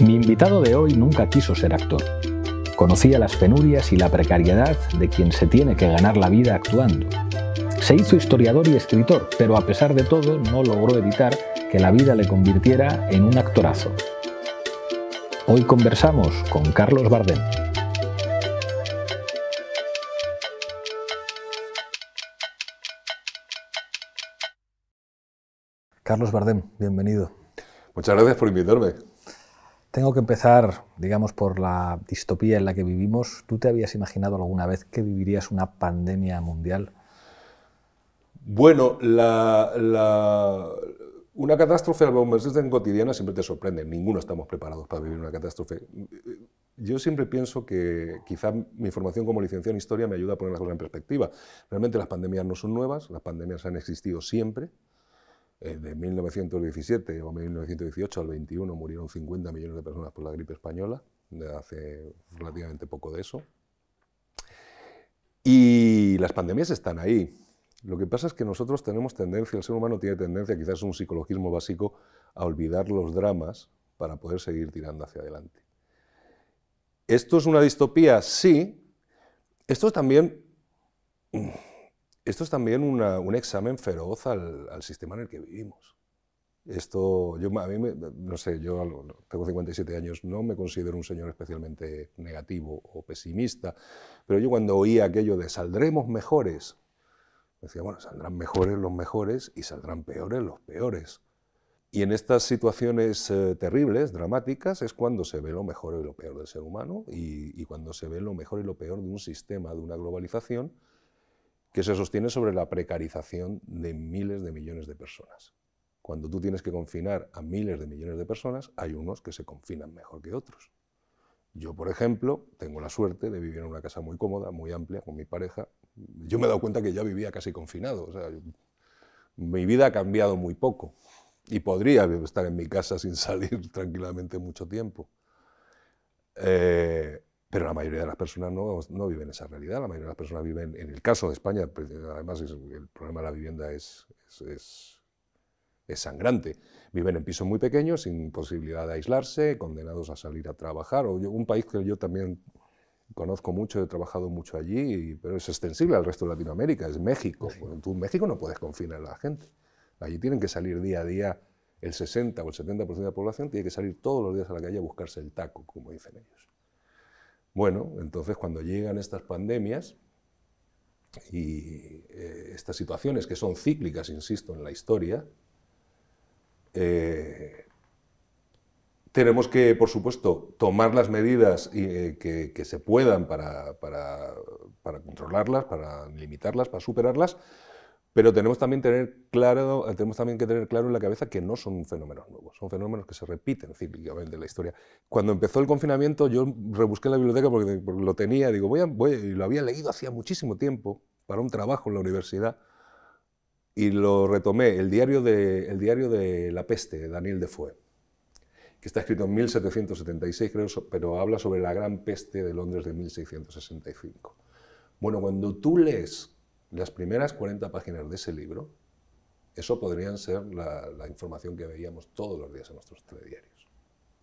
Mi invitado de hoy nunca quiso ser actor. Conocía las penurias y la precariedad de quien se tiene que ganar la vida actuando. Se hizo historiador y escritor, pero a pesar de todo no logró evitar que la vida le convirtiera en un actorazo. Hoy conversamos con Carlos Bardem. Carlos Bardem, bienvenido. Muchas gracias por invitarme. Tengo que empezar, digamos, por la distopía en la que vivimos. ¿Tú te habías imaginado alguna vez que vivirías una pandemia mundial? Bueno, la, la, una catástrofe, al menos tan cotidiana, siempre te sorprende. Ninguno estamos preparados para vivir una catástrofe. Yo siempre pienso que quizá mi formación como licenciado en historia me ayuda a poner las cosas en perspectiva. Realmente las pandemias no son nuevas, las pandemias han existido siempre. Eh, de 1917 o 1918 al 21 murieron 50 millones de personas por la gripe española, hace relativamente poco de eso. Y las pandemias están ahí. Lo que pasa es que nosotros tenemos tendencia, el ser humano tiene tendencia, quizás es un psicologismo básico, a olvidar los dramas para poder seguir tirando hacia adelante. ¿Esto es una distopía? Sí. Esto es también mm, esto es también un examen feroz al, sistema en el que vivimos. Esto, yo, a mí, no sé, yo tengo 57 años, no me considero un señor especialmente negativo o pesimista, pero yo cuando oía aquello de saldremos mejores, decía, bueno, saldrán mejores los mejores y saldrán peores los peores. Y en estas situaciones eh, terribles, dramáticas, es cuando se ve lo mejor y lo peor del ser humano y cuando se ve lo mejor y lo peor de un sistema, de una globalización que se sostiene sobre la precarización de miles de millones de personas. Cuando tú tienes que confinar a miles de millones de personas, hay unos que se confinan mejor que otros. Yo, por ejemplo, tengo la suerte de vivir en una casa muy cómoda, muy amplia, con mi pareja. Yo me he dado cuenta que ya vivía casi confinado. mi vida ha cambiado muy poco y podría estar en mi casa sin salir tranquilamente mucho tiempo. Eh, pero la mayoría de las personas no, viven esa realidad. La mayoría de las personas viven, en el caso de España, pues, además el problema de la vivienda es, es, sangrante. Viven en pisos muy pequeños, sin posibilidad de aislarse, condenados a salir a trabajar. un país que yo también conozco mucho, he trabajado mucho allí, pero es extensible al resto de Latinoamérica, es México. tú en México no puedes confinar a la gente. Allí tienen que salir día a día, el 60 o el 70% de la población tiene que salir todos los días a la calle a buscarse el taco, como dicen ellos. Bueno, entonces cuando llegan estas pandemias y eh, estas situaciones que son cíclicas, insisto, en la historia, eh, tenemos que, por supuesto, tomar las medidas eh, que, se puedan para controlarlas, para limitarlas, para superarlas, pero tenemos también, tener claro, tenemos también que tener claro en la cabeza que no son fenómenos nuevos, son fenómenos que se repiten cíclicamente en la historia. Cuando empezó el confinamiento, yo rebusqué la biblioteca porque, lo tenía, digo, voy, a, voy y lo había leído hacía muchísimo tiempo para un trabajo en la universidad y lo retomé, el diario de, el diario de La Peste, de Daniel Defoe, que está escrito en 1776, creo, pero habla sobre la gran peste de Londres de 1665. Bueno, cuando tú lees las primeras 40 páginas de ese libro, eso podrían ser la, información que veíamos todos los días en nuestros telediarios.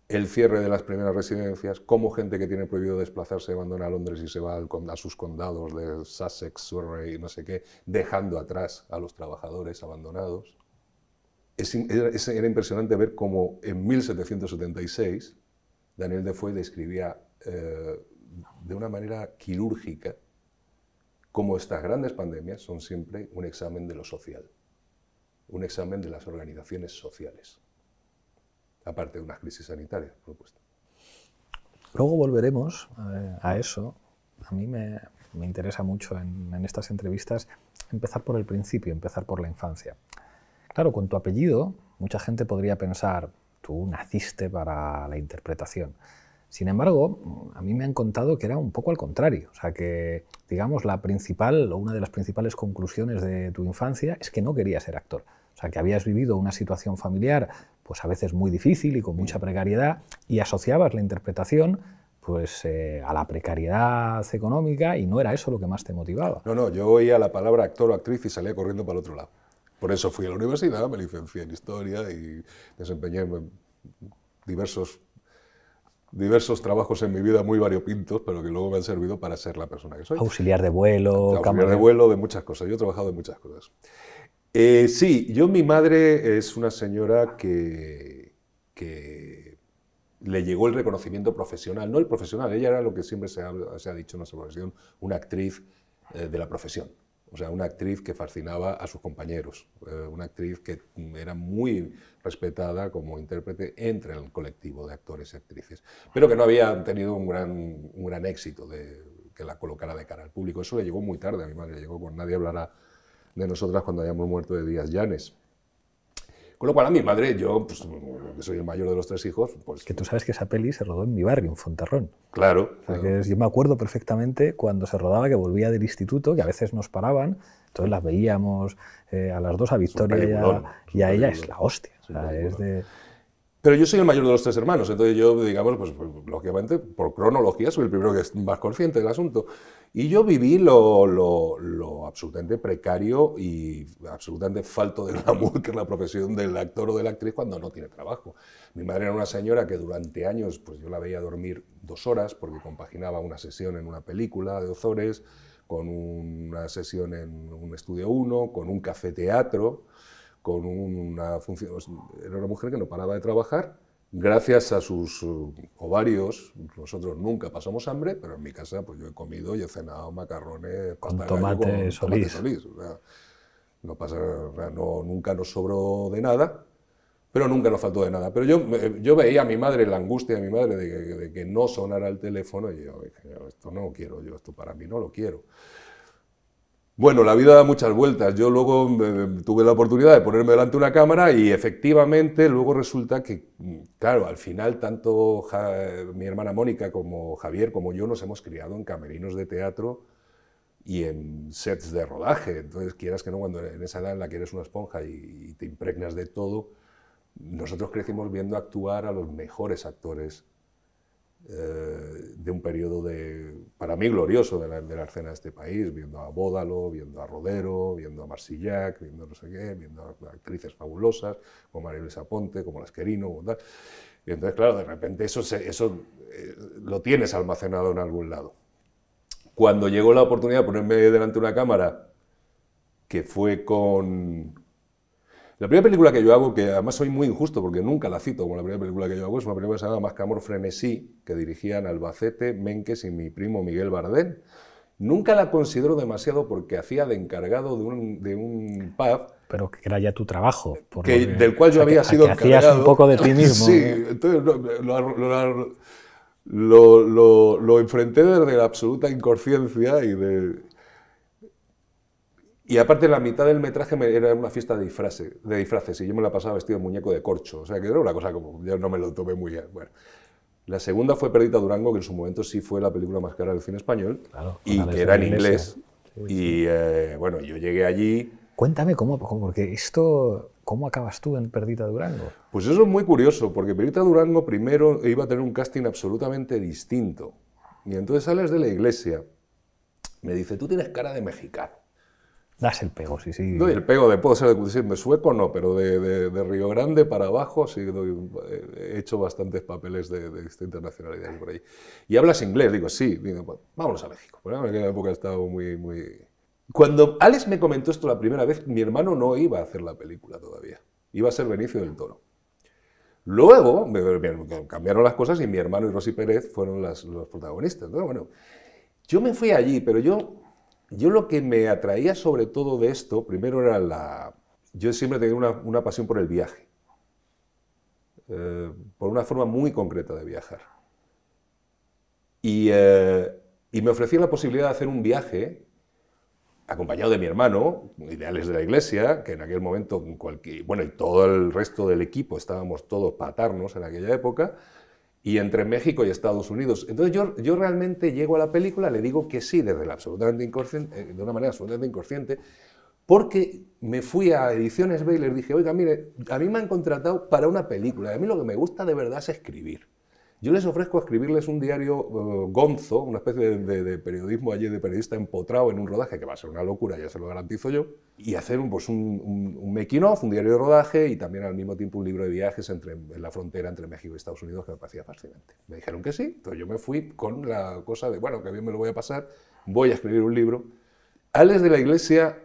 El cierre de las primeras residencias, cómo gente que tiene prohibido desplazarse abandona Londres y se va a sus condados de Sussex, Surrey, no sé qué, dejando atrás a los trabajadores abandonados. era impresionante ver cómo en 1776 Daniel Defoe describía eh, de una manera quirúrgica como estas grandes pandemias son siempre un examen de lo social, un examen de las organizaciones sociales, aparte de unas crisis sanitarias, por supuesto. Luego volveremos eh, a eso. A mí me, interesa mucho en, en, estas entrevistas empezar por el principio, empezar por la infancia. Claro, con tu apellido, mucha gente podría pensar, tú naciste para la interpretación. Sin embargo, a mí me han contado que era un poco al contrario, o sea que, digamos, la principal o una de las principales conclusiones de tu infancia es que no querías ser actor, o sea que habías vivido una situación familiar, pues a veces muy difícil y con mucha precariedad, y asociabas la interpretación pues eh, a la precariedad económica y no era eso lo que más te motivaba. No, no, yo oía la palabra actor o actriz y salía corriendo para el otro lado. Por eso fui a la universidad, me licencié en historia y desempeñé diversos diversos trabajos en mi vida muy variopintos, pero que luego me han servido para ser la persona que soy. Auxiliar de vuelo, Auxiliar de vuelo, de muchas cosas. Yo he trabajado de muchas cosas. Eh, sí, yo, mi madre es una señora que, le llegó el reconocimiento profesional, no el profesional, ella era lo que siempre se ha, dicho en nuestra profesión, una actriz eh, de la profesión. O sea, una actriz que fascinaba a sus compañeros, eh, una actriz que era muy respetada como intérprete entre el colectivo de actores y actrices, pero que no había tenido un gran, un gran éxito de que la colocara de cara al público. Eso le llegó muy tarde a mi madre, llegó con Nadie hablará de nosotras cuando hayamos muerto de Díaz Llanes. Con lo cual a mi madre yo pues, que soy el mayor de los tres hijos, pues... Que tú sabes que esa peli se rodó en mi barrio, en Fontarrón. Claro. yo me acuerdo perfectamente cuando se rodaba, que volvía del instituto, que a veces nos paraban, entonces las veíamos eh, a las dos, a Victoria y a, ella, es la hostia. es de... Pero yo soy el mayor de los tres hermanos, entonces yo, digamos, pues, pues, lógicamente, por cronología, soy el primero que es más consciente del asunto. Y yo viví lo, absolutamente precario y absolutamente falto de amor que es la profesión del actor o de la actriz cuando no tiene trabajo. Mi madre era una señora que durante años, pues yo la veía dormir dos horas porque compaginaba una sesión en una película de Ozores con una sesión en un estudio uno, con un café teatro con una función, era una mujer que no paraba de trabajar, gracias a sus eh, ovarios, nosotros nunca pasamos hambre, pero en mi casa pues yo he comido y he cenado macarrones, con tomate, solís. no pasa, no, nunca nos sobró de nada, pero nunca nos faltó de nada. Pero yo, eh, yo veía a mi madre, la angustia de mi madre de que, no sonara el teléfono, y yo dije, esto no lo quiero, yo esto para mí no lo quiero. Bueno, la vida da muchas vueltas. Yo luego tuve la oportunidad de ponerme delante de una cámara y efectivamente luego resulta que, mm, claro, al final tanto mi hermana Mónica como Javier como yo nos hemos criado en camerinos de teatro y en sets de rodaje. Entonces, quieras que no, cuando en esa edad en la que eres una esponja y te impregnas de todo, nosotros crecimos viendo actuar a los mejores actores eh, de un periodo de, para mí glorioso de la, de escena de este país, viendo a Bódalo, viendo a Rodero, viendo a Marsillac, viendo a no sé qué, viendo actrices fabulosas como María Luisa Ponte, como Lasquerino, como Y entonces, claro, de repente eso, eso eh, lo tienes almacenado en algún lado. Cuando llegó la oportunidad de ponerme delante de una cámara, que fue con, la primera película que yo hago, que además soy muy injusto porque nunca la cito como la primera película que yo hago, es una película llamada Más que Amor Frenesí, que dirigían Albacete, Menkes y mi primo Miguel Bardén. Nunca la considero demasiado porque hacía de encargado de un, de un pub. Pero que era ya tu trabajo. del cual yo había sido que Hacías un poco de ti mismo. sí, entonces lo, lo enfrenté desde la absoluta inconsciencia y de, y aparte, la mitad del metraje era una fiesta de disfraces, de disfraces y yo me la pasaba vestido de muñeco de corcho. O sea, que era una cosa como, yo no me lo tomé muy bien. Bueno. La segunda fue Perdita Durango, que en su momento sí fue la película más cara del cine español, y que era en inglés. Y eh, bueno, yo llegué allí. Cuéntame cómo, cómo, porque esto, ¿cómo acabas tú en Perdita Durango? Pues eso es muy curioso, porque Perdita Durango primero iba a tener un casting absolutamente distinto. Y entonces sales de la iglesia, me dice, tú tienes cara de mexicano. Das el pego, sí, sí. Doy el pego de, puedo ser de, de sueco, no, pero de, de, Río Grande para abajo sí doy, eh, he hecho bastantes papeles de, internacionalidad internacionalidad por ahí. Y hablas inglés, digo, sí, digo, bueno, vámonos a México. Bueno, en aquella época estaba muy, muy... Cuando Alex me comentó esto la primera vez, mi hermano no iba a hacer la película todavía, iba a ser Benicio del Toro. Luego cambiaron las cosas y mi hermano y Rosy Pérez fueron las, los protagonistas. bueno, yo me fui allí, pero yo yo lo que me atraía sobre todo de esto, primero era la... Yo siempre tenía una, una pasión por el viaje, eh, por una forma muy concreta de viajar. Eh, y, me ofrecía la posibilidad de hacer un viaje acompañado de mi hermano, ideales de la iglesia, que en aquel momento, cualquier, bueno, y todo el resto del equipo, estábamos todos patarnos en aquella época, y entre México y Estados Unidos. Entonces yo, realmente llego a la película, le digo que sí desde la absolutamente eh, de una manera absolutamente inconsciente, porque me fui a Ediciones B y dije, oiga, mire, a mí me han contratado para una película, a mí lo que me gusta de verdad es escribir. Yo les ofrezco escribirles un diario eh, gonzo, una especie de, periodismo allí de periodista empotrado en un rodaje, que va a ser una locura, ya se lo garantizo yo, y hacer un, pues, un, un making un diario de rodaje y también al mismo tiempo un libro de viajes entre, en la frontera entre México y Estados Unidos, que me parecía fascinante. Me dijeron que sí, entonces yo me fui con la cosa de, bueno, que bien me lo voy a pasar, voy a escribir un libro. Alex de la Iglesia,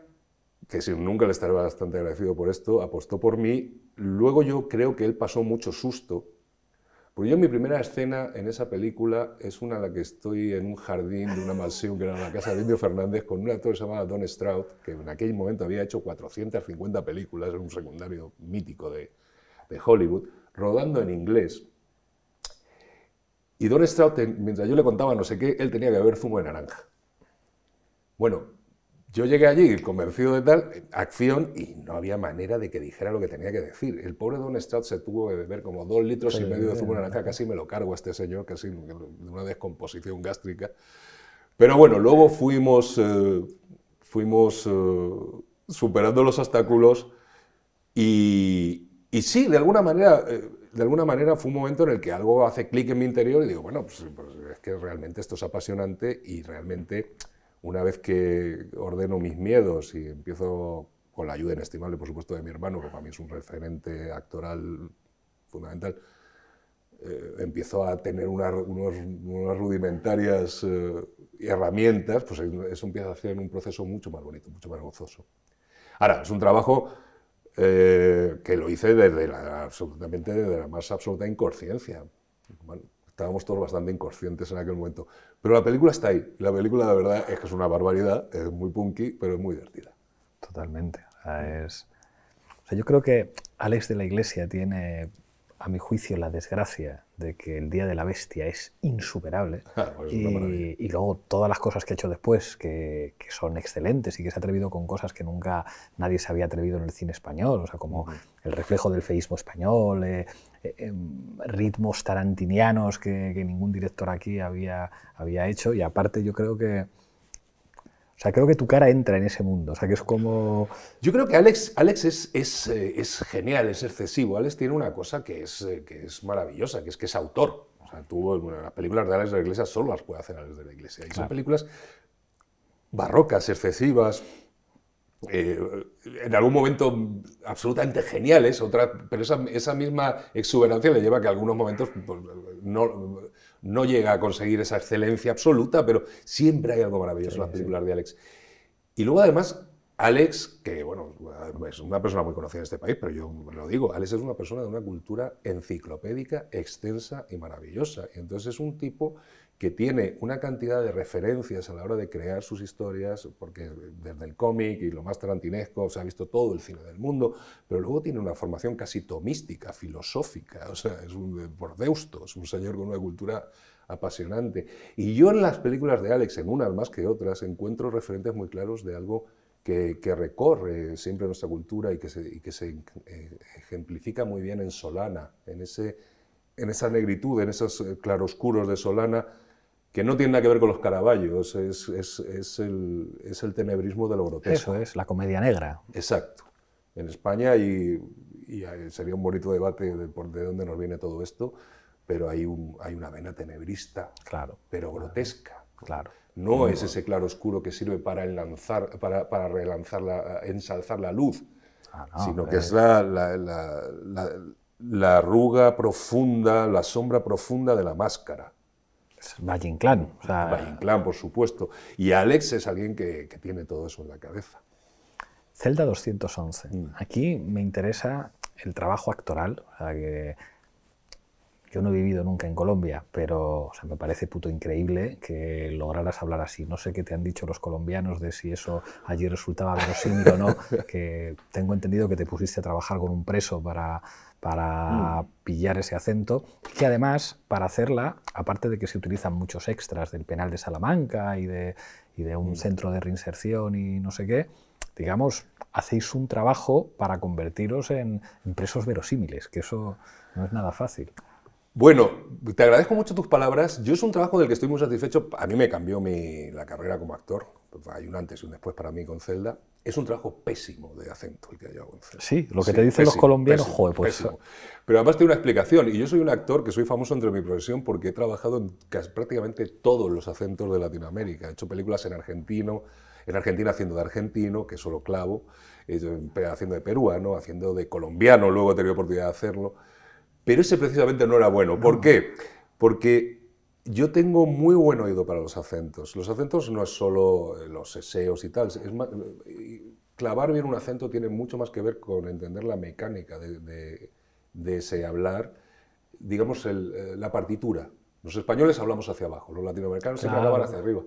que si nunca le estaré bastante agradecido por esto, apostó por mí. Luego yo creo que él pasó mucho susto pues yo mi primera escena en esa película es una en la que estoy en un jardín de una mansión que era la casa de Indio Fernández con un actor llamado Don Stroud, que en aquel momento había hecho 450 películas, era un secundario mítico de, de Hollywood, rodando en inglés. Y Don Stroud, mientras yo le contaba no sé qué, él tenía que haber zumo de naranja. Bueno, yo llegué allí, convencido de tal acción, y no había manera de que dijera lo que tenía que decir. El pobre Don Stroud se tuvo que beber como dos litros y medio de zumo de naranja, casi me lo cargo a este señor, casi de una descomposición gástrica. Pero bueno, luego fuimos, eh, fuimos eh, superando los obstáculos y, sí, de alguna manera... Eh, de alguna manera fue un momento en el que algo hace clic en mi interior y digo, bueno, pues, pues es que realmente esto es apasionante y realmente una vez que ordeno mis miedos y empiezo con la ayuda inestimable, por supuesto, de mi hermano, que para mí es un referente actoral fundamental, eh, empiezo a tener unas rudimentarias eh, herramientas, pues eso empieza a ser un proceso mucho más bonito, mucho más gozoso. Ahora, es un trabajo eh, que lo hice desde la, absolutamente desde la más absoluta inconsciencia estábamos todos bastante inconscientes en aquel momento. Pero la película está ahí. La película, la verdad, es que es una barbaridad, es muy punky, pero es muy divertida. Totalmente. es... sea, yo creo que Alex de la Iglesia tiene, a mi juicio, la desgracia de que el Día de la Bestia es insuperable. Ah, pues y, luego todas las cosas que ha hecho después, que, que, son excelentes y que se ha atrevido con cosas que nunca nadie se había atrevido en el cine español. O sea, como el reflejo del feísmo español, eh, eh, em, ritmos tarantinianos que, ningún director aquí había, había hecho. Y aparte yo creo que... O sea, creo que tu cara entra en ese mundo. O sea, que es como... Yo creo que Alex, Alex es, es, eh, genial, es excesivo. Alex tiene una cosa que es, que es maravillosa, que es que es autor. O sea, tuvo las películas de Alex de la Iglesia solo las puede hacer Alex de la Iglesia. Y son películas barrocas, excesivas, eh, en algún momento absolutamente geniales, otra, pero esa, esa, misma exuberancia le lleva a que algunos momentos pues, no, no, llega a conseguir esa excelencia absoluta, pero siempre hay algo maravilloso en las películas de Alex. Y luego además, Alex, que bueno, es una persona muy conocida en este país, pero yo lo digo, Alex es una persona de una cultura enciclopédica, extensa y maravillosa. entonces es un tipo que tiene una cantidad de referencias a la hora de crear sus historias, porque desde el cómic y lo más tarantinesco se ha visto todo el cine del mundo, pero luego tiene una formación casi tomística, filosófica, o sea, es un bordeusto, eh, es un señor con una cultura apasionante. Y yo en las películas de Alex, en unas más que otras, encuentro referentes muy claros de algo que, recorre siempre nuestra cultura y que se, que se eh, ejemplifica muy bien en Solana, en ese en esa negritud, en esos eh, claroscuros de Solana, que no tiene nada que ver con los caraballos, es, es, el, tenebrismo de lo grotesco. Eso es, la comedia negra. Exacto. En España, y, sería un bonito debate de por de dónde nos viene todo esto, pero hay, un, hay una vena tenebrista, claro, pero grotesca. Claro. No es ese claro oscuro que sirve para, enlanzar, para, relanzar la, ensalzar la luz, ah, sino que es la arruga profunda, la sombra profunda de la máscara. Valle Inclán. O sea, Valle Inclán, por supuesto. Y Alex es alguien que, tiene todo eso en la cabeza. Celda 211. Mm. Aquí me interesa el trabajo actoral. que yo no he vivido nunca en Colombia, pero me parece puto increíble que lograras hablar así. No sé qué te han dicho los colombianos de si eso allí resultaba verosímil o no, que tengo entendido que te pusiste a trabajar con un preso para para mm. pillar ese acento, que además para hacerla, aparte de que se utilizan muchos extras del penal de Salamanca y de, un mm. centro de reinserción y no sé qué, digamos, hacéis un trabajo para convertiros en presos verosímiles, que eso no es nada fácil. Bueno, te agradezco mucho tus palabras. Yo es un trabajo del que estoy muy satisfecho. A mí me cambió mi, la carrera como actor. Hay un antes y un después para mí con Zelda. Es un trabajo pésimo de acento el que haya llevado Zelda. Sí, lo que te dicen los colombianos, joder, pues. Pésimo. Pero además tengo una explicación. Y yo soy un actor que soy famoso entre mi profesión porque he trabajado en prácticamente todos los acentos de Latinoamérica. He hecho películas en argentino, en Argentina haciendo de argentino, que solo clavo, eh, haciendo de peruano, haciendo de colombiano, luego he tenido oportunidad de hacerlo. Pero ese precisamente no era bueno. ¿Por ah. qué? Porque yo tengo muy buen oído para los acentos. Los acentos no es solo eh, los eseos y tal. Eh, clavar bien un acento tiene mucho más que ver con entender la mecánica de, ese hablar, digamos, eh, la partitura. Los españoles hablamos hacia abajo, los latinoamericanos se siempre hacia arriba.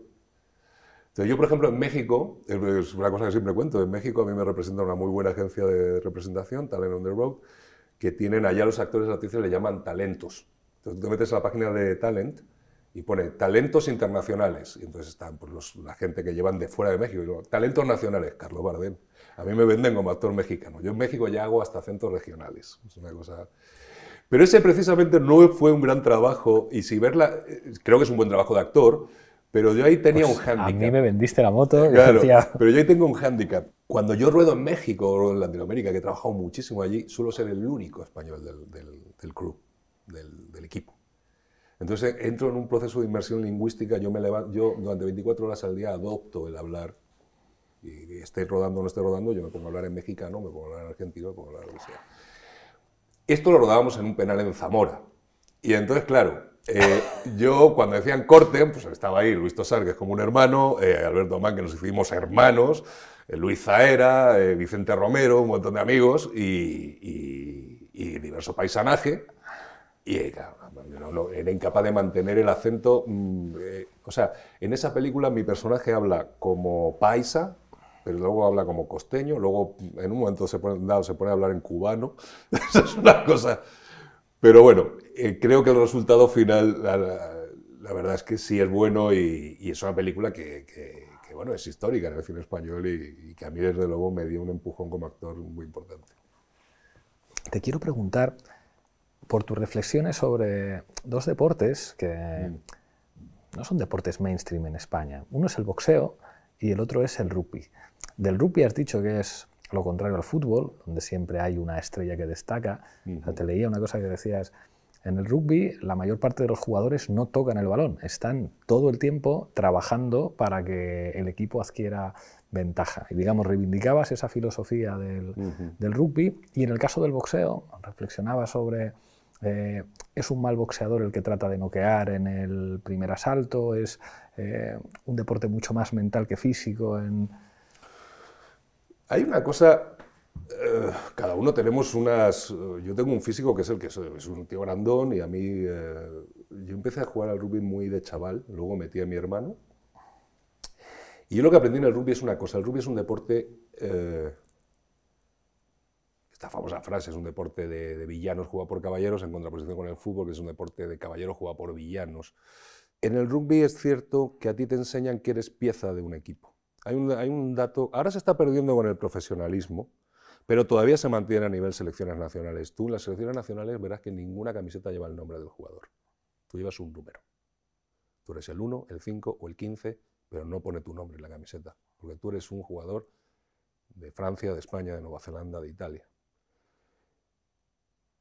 Entonces, yo, por ejemplo, en México, es una cosa que siempre cuento, en México a mí me representa una muy buena agencia de representación, Talent on the Road, que tienen allá los actores y le llaman talentos. Entonces tú te metes a la página de Talent y pone talentos internacionales. Y entonces están pues, los, la gente que llevan de fuera de México. Y digo, talentos nacionales, Carlos Bardem. A mí me venden como actor mexicano. Yo en México ya hago hasta acentos regionales. Es una cosa... Pero ese precisamente no fue un gran trabajo. Y si verla, eh, creo que es un buen trabajo de actor, pero yo ahí tenía pues, un hándicap. A mí me vendiste la moto. Claro, pero yo ahí tengo un hándicap. Cuando yo ruedo en México o en Latinoamérica, que he trabajado muchísimo allí, suelo ser el único español del, del, del del, equipo. Entonces entro en un proceso de inmersión lingüística, yo, me levanto, durante 24 horas al día adopto el hablar y esté rodando o no esté rodando, yo me pongo a hablar en mexicano, me pongo a hablar en argentino, me pongo a hablar lo Esto lo rodábamos en un penal en Zamora. Y entonces, claro, eh, yo, cuando decían Corte, pues estaba ahí Luis Tosar, que es como un hermano, eh, Alberto Man que nos hicimos hermanos, eh, Luis Zaera, Vicente Romero, un montón de amigos y, diverso paisanaje. Y era, incapaz de mantener el acento. Mm, o sea, en esa película mi personaje habla como paisa, pero luego habla como costeño, luego en un momento se pone, dado, se pone a hablar en cubano. Esa es una cosa. Pero bueno, eh, creo que el resultado final, la, verdad es que sí es bueno y, es una película que, bueno, es histórica en el cine español y, que a mí desde luego me dio un empujón como actor muy importante. Te quiero preguntar por tus reflexiones sobre dos deportes que mm. no son deportes mainstream en España. Uno es el boxeo y el otro es el rugby. Del rugby has dicho que es lo contrario al fútbol, donde siempre hay una estrella que destaca. te leía una cosa que decías, en el rugby la mayor parte de los jugadores no tocan el balón, están todo el tiempo trabajando para que el equipo adquiera ventaja. Y digamos, reivindicabas esa filosofía del, rugby y en el caso del boxeo, reflexionabas sobre... Eh, es un mal boxeador el que trata de noquear en el primer asalto, es eh, un deporte mucho más mental que físico en, hay una cosa eh, cada uno tenemos unas... Yo tengo un físico que es el que soy, es un tío grandón y a mí... Eh, yo empecé a jugar al rugby muy de chaval, luego metí a mi hermano. Y yo lo que aprendí en el rugby es una cosa, el rugby es un deporte... Eh, esta famosa frase es un deporte de, villanos jugado por caballeros en contraposición con el fútbol, que es un deporte de caballeros jugado por villanos. En el rugby es cierto que a ti te enseñan que eres pieza de un equipo. Hay un, dato, ahora se está perdiendo con el profesionalismo, pero todavía se mantiene a nivel selecciones nacionales. Tú en las selecciones nacionales verás que ninguna camiseta lleva el nombre del jugador. Tú llevas un número. Tú eres el 1, el 5 o el 15, pero no pone tu nombre en la camiseta, porque tú eres un jugador de Francia, de España, de Nueva Zelanda, de Italia.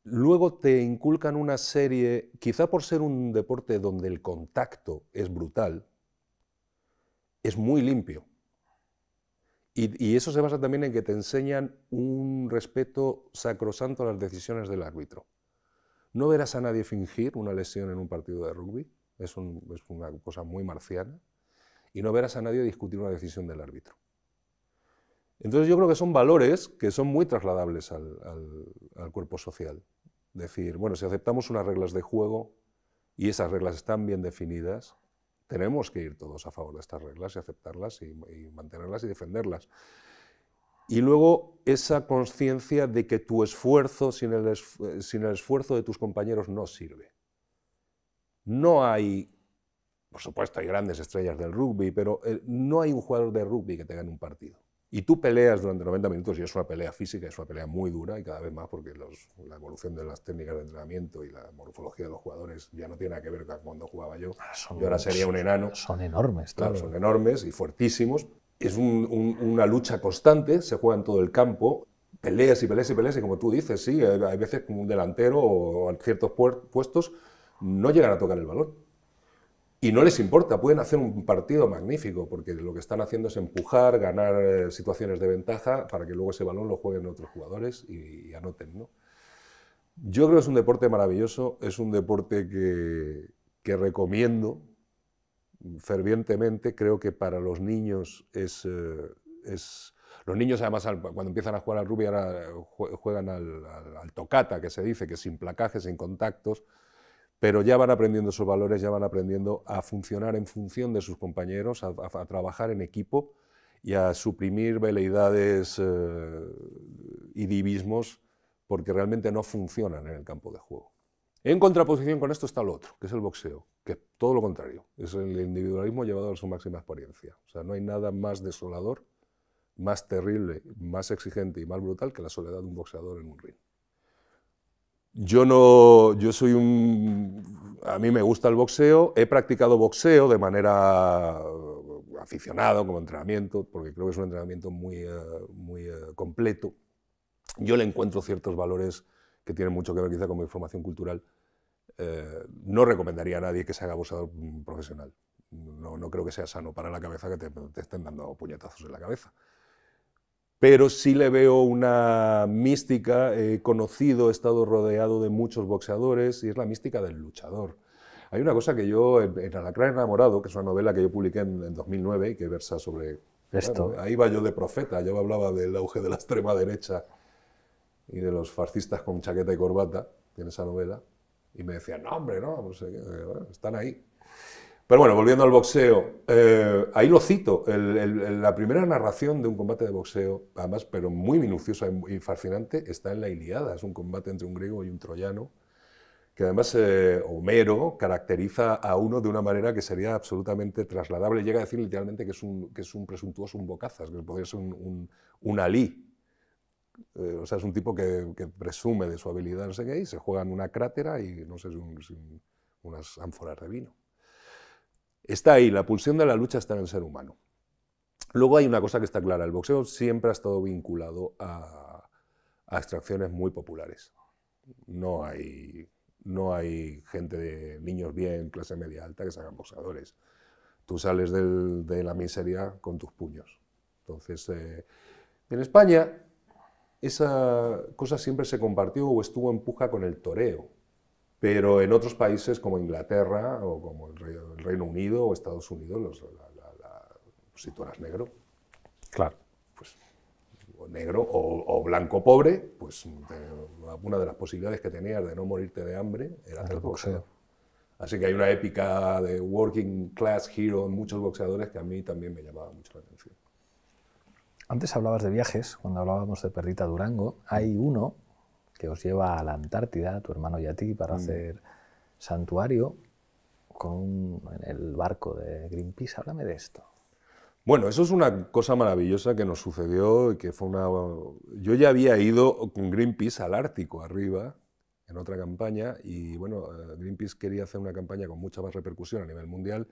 Luego te inculcan una serie, quizá por ser un deporte donde el contacto es brutal, es muy limpio. Y, eso se basa también en que te enseñan un respeto sacrosanto a las decisiones del árbitro. No verás a nadie fingir una lesión en un partido de rugby, es, una cosa muy marciana, y no verás a nadie discutir una decisión del árbitro. Entonces yo creo que son valores que son muy trasladables al, al cuerpo social. Decir, bueno, si aceptamos unas reglas de juego y esas reglas están bien definidas, tenemos que ir todos a favor de estas reglas y aceptarlas y, mantenerlas y defenderlas. Y luego esa conciencia de que tu esfuerzo sin el, sin el esfuerzo de tus compañeros no sirve. No hay por supuesto hay grandes estrellas del rugby, pero eh, no hay un jugador de rugby que te gane un partido y tú peleas durante 90 minutos y es una pelea física, es una pelea muy dura y cada vez más porque la evolución de las técnicas de entrenamiento y la morfología de los jugadores ya no tiene nada que ver con cuando jugaba yo. Ah, yo ahora sería un enano. Son, enormes. Claro, son enormes y fuertísimos. Es una lucha constante, se juega en todo el campo, peleas y peleas y peleas y como tú dices, sí, hay veces como un delantero o a ciertos puestos no llegan a tocar el balón y no les importa, pueden hacer un partido magnífico, porque lo que están haciendo es empujar, ganar eh, situaciones de ventaja para que luego ese balón lo jueguen otros jugadores y, anoten. ¿no? Yo creo que es un deporte maravilloso, es un deporte que, recomiendo fervientemente. Creo que para los niños es, eh, los niños, además, cuando empiezan a jugar al rugby, ahora juegan al, tocata, que se dice, que sin placajes, sin contactos, pero ya van aprendiendo sus valores, ya van aprendiendo a funcionar en función de sus compañeros, a, trabajar en equipo y a suprimir veleidades eh, y divismos porque realmente no funcionan en el campo de juego. En contraposición con esto está lo otro, que es el boxeo, que todo lo contrario, es el individualismo llevado a su máxima experiencia. O sea, no hay nada más desolador, más terrible, más exigente y más brutal que la soledad de un boxeador en un ring. Yo no, yo soy un, a mí me gusta el boxeo, he practicado boxeo de manera uh, aficionado, como entrenamiento, porque creo que es un entrenamiento muy, uh, muy uh, completo. Yo le encuentro ciertos valores que tienen mucho que ver quizá con mi formación cultural. Eh, no recomendaría a nadie que se haga boxeador mm, profesional. No, no, creo que sea sano para la cabeza que te, te estén dando puñetazos en la cabeza pero sí le veo una mística. He eh, conocido, he estado rodeado de muchos boxeadores y es la mística del luchador. Hay una cosa que yo, en, en Alacrán enamorado, que es una novela que yo publiqué en, 2009 y que versa sobre... Esto. ahí va yo de profeta, yo hablaba del auge de la extrema derecha y de los fascistas con chaqueta y corbata Tiene esa novela. Y me decían, no, hombre, no, pues, eh, están ahí. Pero bueno, volviendo al boxeo, eh, ahí lo cito, la primera narración de un combate de boxeo, además, pero muy minuciosa y fascinante, está en la Iliada, es un combate entre un griego y un troyano, que además eh, Homero caracteriza a uno de una manera que sería absolutamente trasladable. Llega a decir literalmente que es un, que es un presuntuoso, un bocazas, que podría ser un, un, alí. Eh, o sea, es un tipo que, que, presume de su habilidad, no sé qué, y se juega en una crátera y no sé, unas ánforas de vino. Está ahí, la pulsión de la lucha está en el ser humano. Luego hay una cosa que está clara, el boxeo siempre ha estado vinculado a, extracciones muy populares. No hay, no hay gente de niños bien, clase media alta, que se hagan boxeadores. Tú sales de la miseria con tus puños. Entonces, eh, en España esa cosa siempre se compartió o estuvo en puja con el toreo. Pero en otros países como Inglaterra o como el Reino, Unido o Estados Unidos, los, la, si tú eras negro, claro. pues, o negro o, blanco pobre, pues una de las posibilidades que tenías de no morirte de hambre era el boxeo. Así que hay una épica de working class hero en muchos boxeadores que a mí también me llamaba mucho la atención. Antes hablabas de viajes, cuando hablábamos de Perrita Durango. Hay uno que os lleva a la Antártida, tu hermano y a ti, para mm. hacer santuario con en el barco de Greenpeace. Háblame de esto. Bueno, eso es una cosa maravillosa que nos sucedió y que fue una... Yo ya había ido con Greenpeace al Ártico, arriba, en otra campaña, y bueno, eh, Greenpeace quería hacer una campaña con mucha más repercusión a nivel mundial,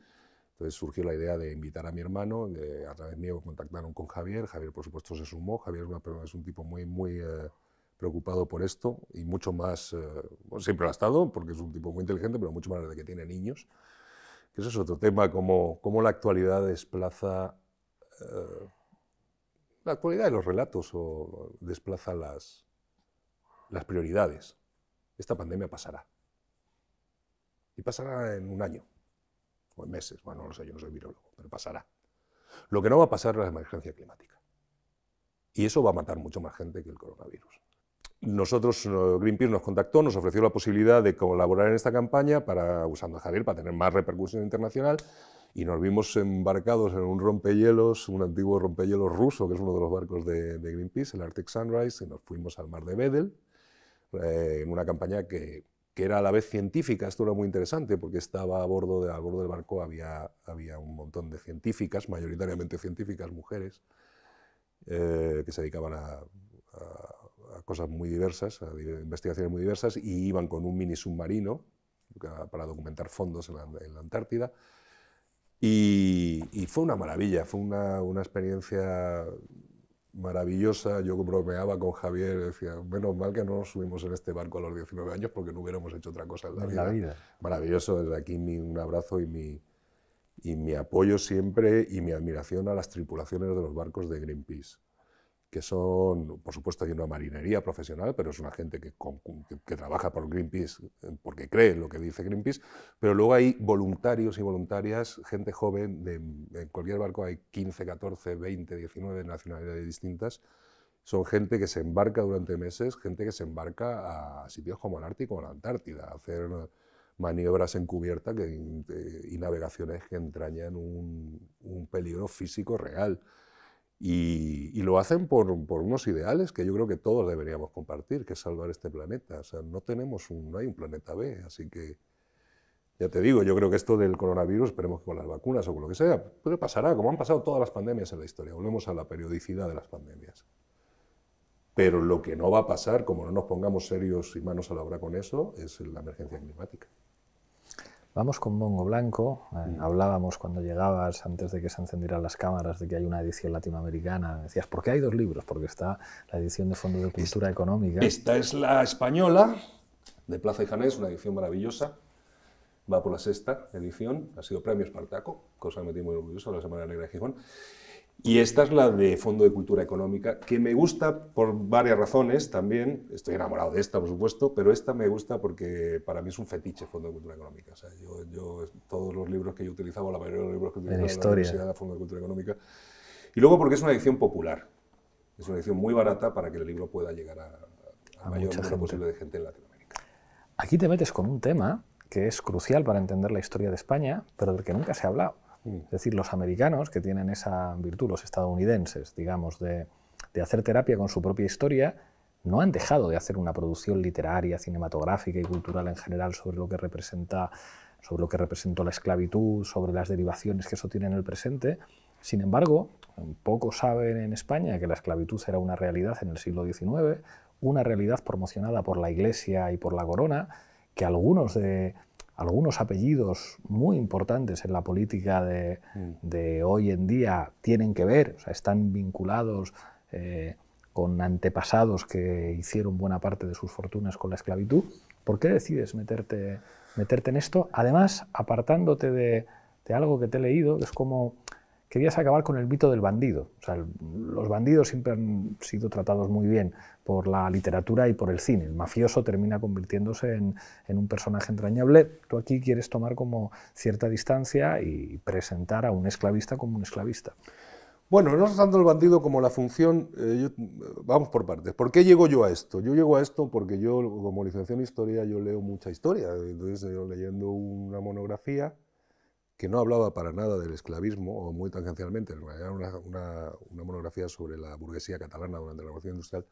entonces surgió la idea de invitar a mi hermano, a través mío contactaron con Javier, Javier por supuesto se sumó, Javier es, es un tipo muy, muy... Eh, preocupado por esto y mucho más, eh, siempre lo ha estado, porque es un tipo muy inteligente, pero mucho más desde que tiene niños. Que ese es otro tema, cómo, cómo la actualidad desplaza... Eh, la actualidad de los relatos o desplaza las, las prioridades. Esta pandemia pasará. Y pasará en un año, o en meses, bueno, no lo sé, yo no soy virólogo, pero pasará. Lo que no va a pasar es la emergencia climática. Y eso va a matar mucho más gente que el coronavirus. Nosotros, eh, Greenpeace nos contactó, nos ofreció la posibilidad de colaborar en esta campaña para, usando a Javier para tener más repercusión internacional y nos vimos embarcados en un rompehielos, un antiguo rompehielos ruso, que es uno de los barcos de, Greenpeace, el Arctic Sunrise, y nos fuimos al mar de Bedel, eh, en una campaña que, era a la vez científica, esto era muy interesante, porque estaba a bordo, de, a bordo del barco, había, había un montón de científicas, mayoritariamente científicas, mujeres, eh, que se dedicaban a cosas muy diversas, investigaciones muy diversas, y iban con un mini submarino para documentar fondos en la, Antártida. Y, fue una maravilla, fue una, una experiencia maravillosa. Yo bromeaba con Javier, decía, menos mal que no nos subimos en este barco a los 19 años porque no hubiéramos hecho otra cosa en la, vida. Maravilloso, desde aquí mi, un abrazo y mi, y mi apoyo siempre y mi admiración a las tripulaciones de los barcos de Greenpeace que son, por supuesto, hay una marinería profesional, pero es una gente que, que, trabaja por Greenpeace eh, porque cree en lo que dice Greenpeace, pero luego hay voluntarios y voluntarias, gente joven, de, en cualquier barco hay 15, 14, 20, 19 nacionalidades distintas, son gente que se embarca durante meses, gente que se embarca a sitios como el Ártico o la Antártida, a hacer maniobras encubiertas eh, y navegaciones que entrañan un peligro físico real. Y, lo hacen por, unos ideales que yo creo que todos deberíamos compartir, que es salvar este planeta. O sea, no, tenemos un, no hay un planeta B, así que ya te digo, yo creo que esto del coronavirus, esperemos que con las vacunas o con lo que sea, pero pasará, como han pasado todas las pandemias en la historia. Volvemos a la periodicidad de las pandemias. Pero lo que no va a pasar, como no nos pongamos serios y manos a la obra con eso, es la emergencia climática. Vamos con Mongo Blanco. Eh, hablábamos cuando llegabas, antes de que se encendieran las cámaras, de que hay una edición latinoamericana. Decías, ¿por qué hay dos libros? Porque está la edición de Fondo de Cultura Económica. Esta es la española de Plaza y Janés, una edición maravillosa. Va por la sexta edición. Ha sido premio Espartaco, cosa que me tiene muy orgulloso, la Semana Negra de Gijón. Y esta es la de Fondo de Cultura Económica, que me gusta por varias razones también. Estoy enamorado de esta, por supuesto, pero esta me gusta porque para mí es un fetiche Fondo de Cultura Económica. todos los libros que yo utilizaba, la mayoría de los libros que utilizaba en la, Universidad de Fondo de Cultura Económica. Y luego porque es una edición popular. Es una edición muy barata para que el libro pueda llegar a, a, a mayor número posible de gente en Latinoamérica. Aquí te metes con un tema que es crucial para entender la historia de España, pero del que nunca se ha hablado. Es decir, los americanos, que tienen esa virtud, los estadounidenses, digamos, de, hacer terapia con su propia historia, no han dejado de hacer una producción literaria, cinematográfica y cultural en general sobre lo que representa sobre lo que representó la esclavitud, sobre las derivaciones que eso tiene en el presente. Sin embargo, poco saben en España que la esclavitud era una realidad en el siglo XIX, una realidad promocionada por la Iglesia y por la Corona, que algunos de, algunos apellidos muy importantes en la política de, mm. hoy en día tienen que ver, están vinculados eh, con antepasados que hicieron buena parte de sus fortunas con la esclavitud. ¿Por qué decides meterte, en esto? Además, apartándote de, algo que te he leído, es como querías acabar con el mito del bandido. O sea, los bandidos siempre han sido tratados muy bien por la literatura y por el cine. El mafioso termina convirtiéndose en, un personaje entrañable. Tú aquí quieres tomar como cierta distancia y presentar a un esclavista como un esclavista. Bueno, no tanto el bandido como la función, eh, vamos por partes. ¿Por qué llego yo a esto? Yo llego a esto porque yo, como licenciado en historia, yo leo mucha historia. Entonces, yo leyendo una monografía, que no hablaba para nada del esclavismo, o muy tangencialmente, era una, una, monografía sobre la burguesía catalana durante la Revolución Industrial,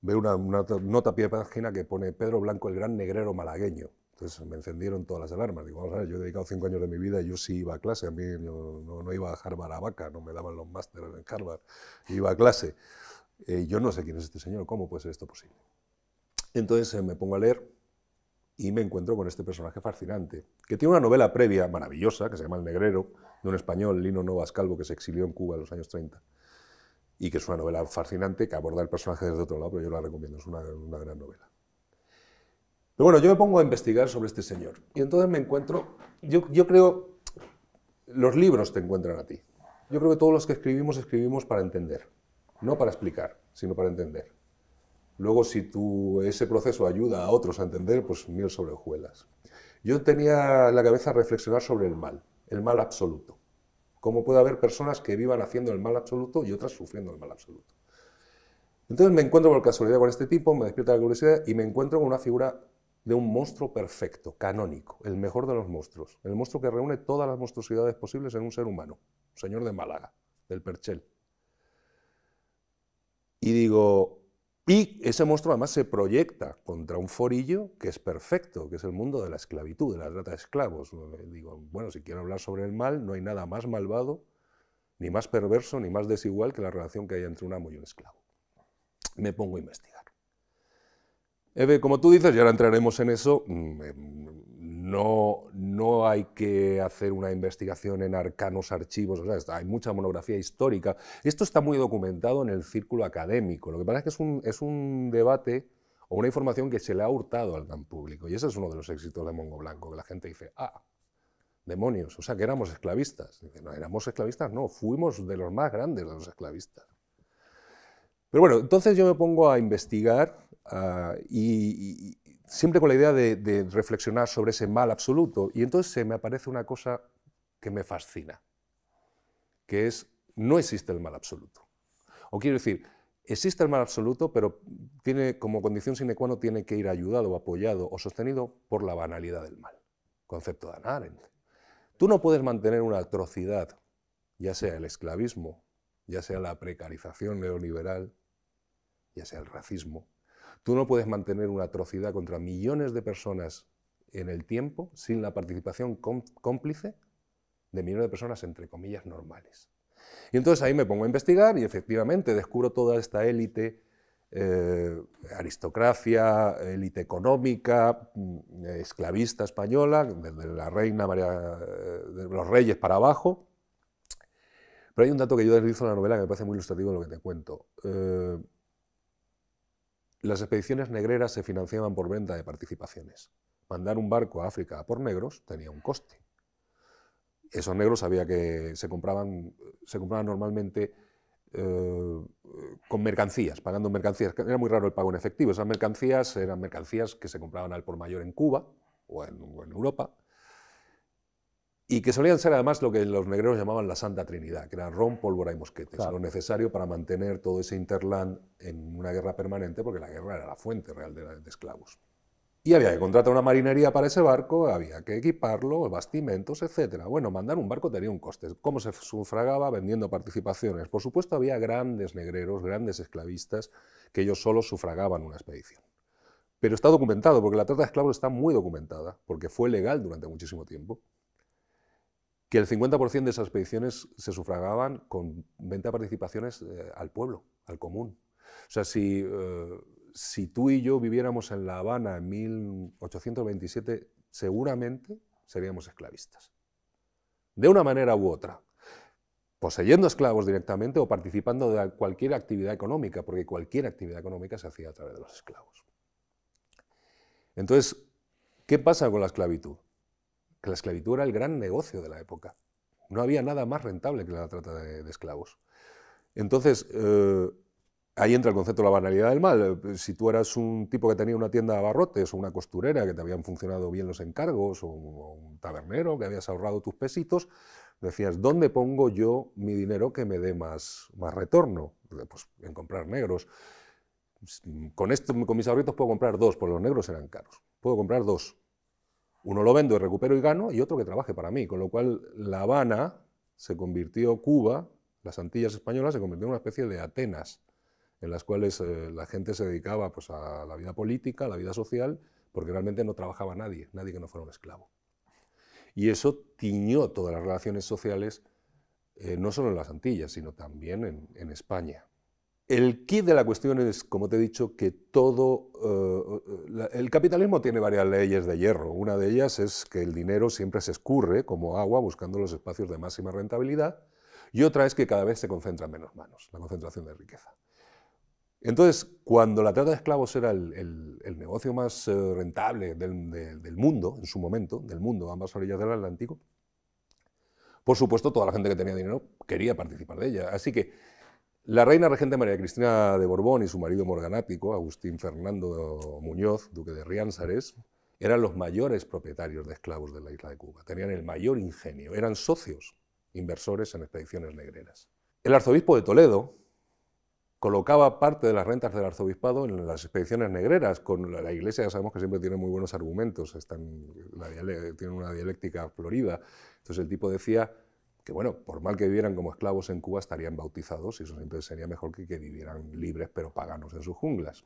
veo una, nota pie de página que pone Pedro Blanco, el gran negrero malagueño. Entonces me encendieron todas las alarmas. Digo, vamos a ver, yo he dedicado cinco años de mi vida yo sí iba a clase. A mí no, iba a Harvard a vaca, no me daban los másteres en Harvard, iba a clase. Eh, yo no sé quién es este señor, ¿cómo puede ser esto posible? Entonces eh, me pongo a leer y me encuentro con este personaje fascinante, que tiene una novela previa maravillosa, que se llama El Negrero, de un español, Lino Novas Calvo, que se exilió en Cuba en los años 30, y que es una novela fascinante que aborda el personaje desde otro lado, pero yo la recomiendo, es una, gran novela. Pero bueno, yo me pongo a investigar sobre este señor, y entonces me encuentro, yo, yo creo, los libros te encuentran a ti. Yo creo que todos los que escribimos, escribimos para entender, no para explicar, sino para entender. Luego, si tu, ese proceso ayuda a otros a entender, pues miel sobre hojuelas. Yo tenía la cabeza reflexionar sobre el mal, el mal absoluto. ¿Cómo puede haber personas que vivan haciendo el mal absoluto y otras sufriendo el mal absoluto? Entonces me encuentro por casualidad con este tipo, me despierta la curiosidad y me encuentro con una figura de un monstruo perfecto, canónico, el mejor de los monstruos, el monstruo que reúne todas las monstruosidades posibles en un ser humano, señor de Málaga, del Perchel. Y digo, y ese monstruo además se proyecta contra un forillo que es perfecto, que es el mundo de la esclavitud, de la trata de esclavos. Eh, digo, bueno, si quiero hablar sobre el mal, no hay nada más malvado, ni más perverso, ni más desigual que la relación que hay entre un amo y un esclavo. Me pongo a investigar. Eve, como tú dices, y ahora entraremos en eso, mm, em, no, no hay que hacer una investigación en arcanos archivos, hay mucha monografía histórica. Esto está muy documentado en el círculo académico. Lo que pasa es que es un, es un debate o una información que se le ha hurtado al gran público. Y ese es uno de los éxitos de Mongo Blanco, que la gente dice, ah, demonios, o sea, que éramos esclavistas. no, éramos esclavistas, no, fuimos de los más grandes de los esclavistas. Pero bueno, entonces yo me pongo a investigar ah, y, siempre con la idea de, reflexionar sobre ese mal absoluto. Y entonces se me aparece una cosa que me fascina, que es, no existe el mal absoluto. O quiero decir, existe el mal absoluto, pero tiene como condición sine qua non tiene que ir ayudado, apoyado o sostenido por la banalidad del mal. Concepto de Arendt. Tú no puedes mantener una atrocidad, ya sea el esclavismo, ya sea la precarización neoliberal, ya sea el racismo, Tú no puedes mantener una atrocidad contra millones de personas en el tiempo sin la participación cómplice de millones de personas, entre comillas, normales. Y entonces ahí me pongo a investigar y efectivamente descubro toda esta élite, eh, aristocracia, élite económica, mm, esclavista española, desde la reina María, eh, de los reyes para abajo. Pero hay un dato que yo deslizo en la novela que me parece muy ilustrativo en lo que te cuento. Eh, las expediciones negreras se financiaban por venta de participaciones. Mandar un barco a África por negros tenía un coste. Esos negros que se compraban, se compraban normalmente eh, con mercancías, pagando mercancías. Era muy raro el pago en efectivo. Esas mercancías eran mercancías que se compraban al por mayor en Cuba o en Europa y que solían ser además lo que los negreros llamaban la Santa Trinidad, que era ron, pólvora y mosquetes, lo necesario para mantener todo ese interland en una guerra permanente, porque la guerra era la fuente real de, de esclavos. Y había que contratar una marinería para ese barco, había que equiparlo, bastimentos, etc. Bueno, mandar un barco tenía un coste. ¿Cómo se sufragaba? Vendiendo participaciones. Por supuesto, había grandes negreros, grandes esclavistas, que ellos solos sufragaban una expedición. Pero está documentado, porque la trata de esclavos está muy documentada, porque fue legal durante muchísimo tiempo que el 50% de esas peticiones se sufragaban con 20 participaciones eh, al pueblo, al común. O sea, eh, si tú y yo viviéramos en La Habana en 1827, seguramente seríamos esclavistas. De una manera u otra. Poseyendo esclavos directamente o participando de cualquier actividad económica, porque cualquier actividad económica se hacía a través de los esclavos. Entonces, ¿qué pasa con la esclavitud? que la esclavitud era el gran negocio de la época. No había nada más rentable que la trata de, esclavos. Entonces, eh, ahí entra el concepto de la banalidad del mal. Si tú eras un tipo que tenía una tienda de abarrotes o una costurera que te habían funcionado bien los encargos o un, tabernero que habías ahorrado tus pesitos, decías, ¿dónde pongo yo mi dinero que me dé más, más retorno? Pues en comprar negros. Pues, con, esto, con mis ahorritos puedo comprar dos, porque los negros eran caros. Puedo comprar dos. Uno lo vendo y recupero y gano, y otro que trabaje para mí. Con lo cual, La Habana se convirtió, Cuba, las Antillas españolas, se convirtió en una especie de Atenas, en las cuales eh, la gente se dedicaba pues, a la vida política, a la vida social, porque realmente no trabajaba nadie, nadie que no fuera un esclavo. Y eso tiñó todas las relaciones sociales, eh, no solo en las Antillas, sino también en España. El kit de la cuestión es, como te he dicho, que todo... Eh, el capitalismo tiene varias leyes de hierro. Una de ellas es que el dinero siempre se escurre como agua buscando los espacios de máxima rentabilidad y otra es que cada vez se concentran menos manos, la concentración de riqueza. Entonces, cuando la trata de esclavos era el, negocio más eh, rentable del, del mundo, en su momento, del mundo, ambas orillas del Atlántico, por supuesto, toda la gente que tenía dinero quería participar de ella. Así que la reina regente María Cristina de Borbón y su marido morganático, Agustín Fernando Muñoz, duque de Riansares, eran los mayores propietarios de esclavos de la isla de Cuba, tenían el mayor ingenio, eran socios inversores en expediciones negreras. El arzobispo de Toledo colocaba parte de las rentas del arzobispado en las expediciones negreras, con la iglesia ya sabemos que siempre tiene muy buenos argumentos, están, tienen una dialéctica florida, entonces el tipo decía que bueno, por mal que vivieran como esclavos en Cuba estarían bautizados y eso siempre sería mejor que que vivieran libres pero paganos en sus junglas.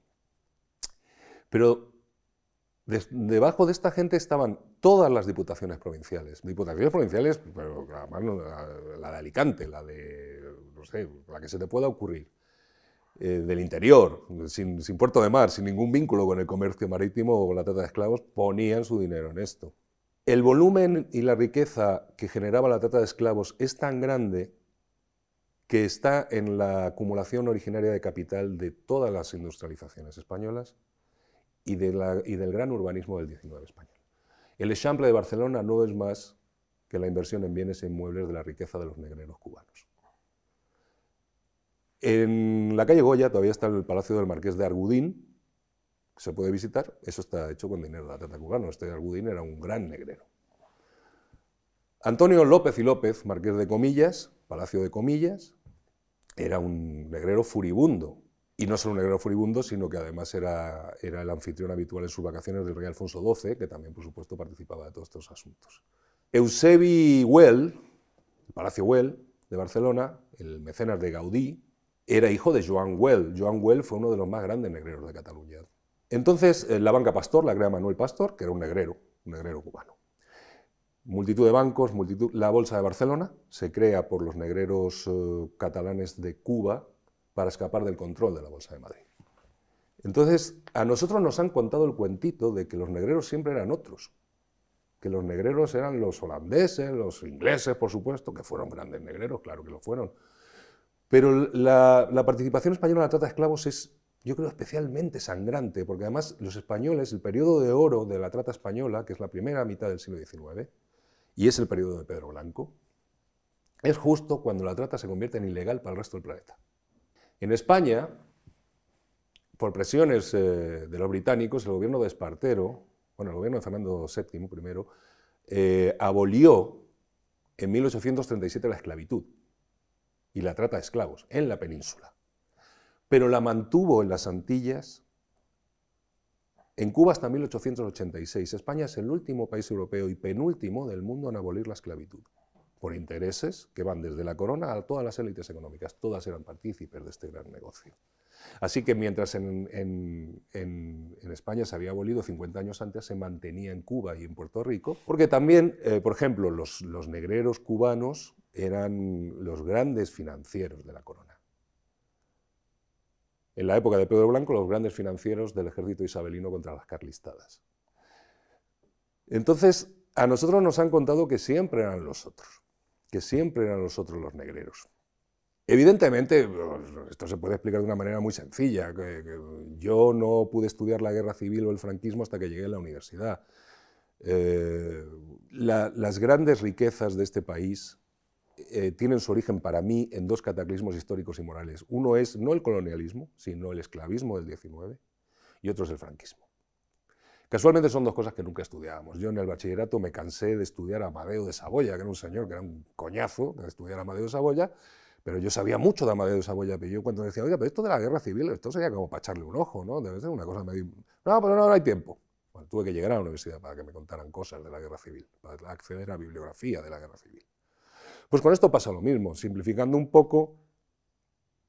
Pero debajo de esta gente estaban todas las diputaciones provinciales. Diputaciones provinciales, pero la, de Alicante, la de, no sé, la que se te pueda ocurrir. Eh, del interior, sin, sin puerto de mar, sin ningún vínculo con el comercio marítimo o con la trata de esclavos, ponían su dinero en esto. El volumen y la riqueza que generaba la trata de esclavos es tan grande que está en la acumulación originaria de capital de todas las industrializaciones españolas y, del gran urbanismo del XIX español. El Eixample de Barcelona no es más que la inversión en bienes e inmuebles de la riqueza de los negreros cubanos. En la calle Goya todavía está el Palacio del Marqués de Argudín, se puede visitar, eso está hecho con dinero de la Tata Cubano. Este Argudín era un gran negrero. Antonio López y López, marqués de Comillas, Palacio de Comillas, era un negrero furibundo. Y no solo un negrero furibundo, sino que además era, el anfitrión habitual en sus vacaciones del rey Alfonso XII, que también, por supuesto, participaba de todos estos asuntos. Eusebi Well, Palacio Well de Barcelona, el mecenas de Gaudí, era hijo de Joan Well. Joan Well fue uno de los más grandes negreros de Cataluña. Entonces, eh, la banca Pastor la crea Manuel Pastor, que era un negrero, un negrero cubano. Multitud de bancos, multitud... la Bolsa de Barcelona se crea por los negreros eh, catalanes de Cuba para escapar del control de la Bolsa de Madrid. Entonces, a nosotros nos han contado el cuentito de que los negreros siempre eran otros, que los negreros eran los holandeses, los ingleses, por supuesto, que fueron grandes negreros, claro que lo fueron. Pero la, la participación española en la trata de esclavos es yo creo especialmente sangrante, porque además los españoles, el periodo de oro de la trata española, que es la primera mitad del siglo XIX, y es el periodo de Pedro Blanco, es justo cuando la trata se convierte en ilegal para el resto del planeta. En España, por presiones eh, de los británicos, el gobierno de Espartero, bueno, el gobierno de Fernando VII primero, eh, abolió en 1837 la esclavitud y la trata de esclavos en la península pero la mantuvo en las Antillas. En Cuba hasta 1886. España es el último país europeo y penúltimo del mundo en abolir la esclavitud, por intereses que van desde la corona a todas las élites económicas. Todas eran partícipes de este gran negocio. Así que mientras en, España se había abolido 50 años antes, se mantenía en Cuba y en Puerto Rico, porque también, eh, por ejemplo, los negreros cubanos eran los grandes financieros de la corona en la época de Pedro Blanco, los grandes financieros del ejército isabelino contra las carlistadas. Entonces, a nosotros nos han contado que siempre eran los otros, que siempre eran los otros los negreros. Evidentemente, esto se puede explicar de una manera muy sencilla. Que, yo no pude estudiar la guerra civil o el franquismo hasta que llegué a la universidad. Eh, las grandes riquezas de este país eh, tienen su origen para mí en dos cataclismos históricos y morales. Uno es no el colonialismo, sino el esclavismo del 19, y otro es el franquismo. Casualmente son dos cosas que nunca estudiábamos. Yo en el bachillerato me cansé de estudiar a Amadeo de Saboya, que era un señor que era un coñazo de estudiar a Amadeo de Saboya, pero yo sabía mucho de Amadeo de Saboya, pero yo cuando decía, oiga, pero esto de la guerra civil, esto sería como para echarle un ojo, ¿no? Debe ser una cosa medio... No, pero no, no hay tiempo. Bueno, tuve que llegar a la universidad para que me contaran cosas de la guerra civil, para acceder a bibliografía de la guerra civil. Pues con esto pasa lo mismo. Simplificando un poco,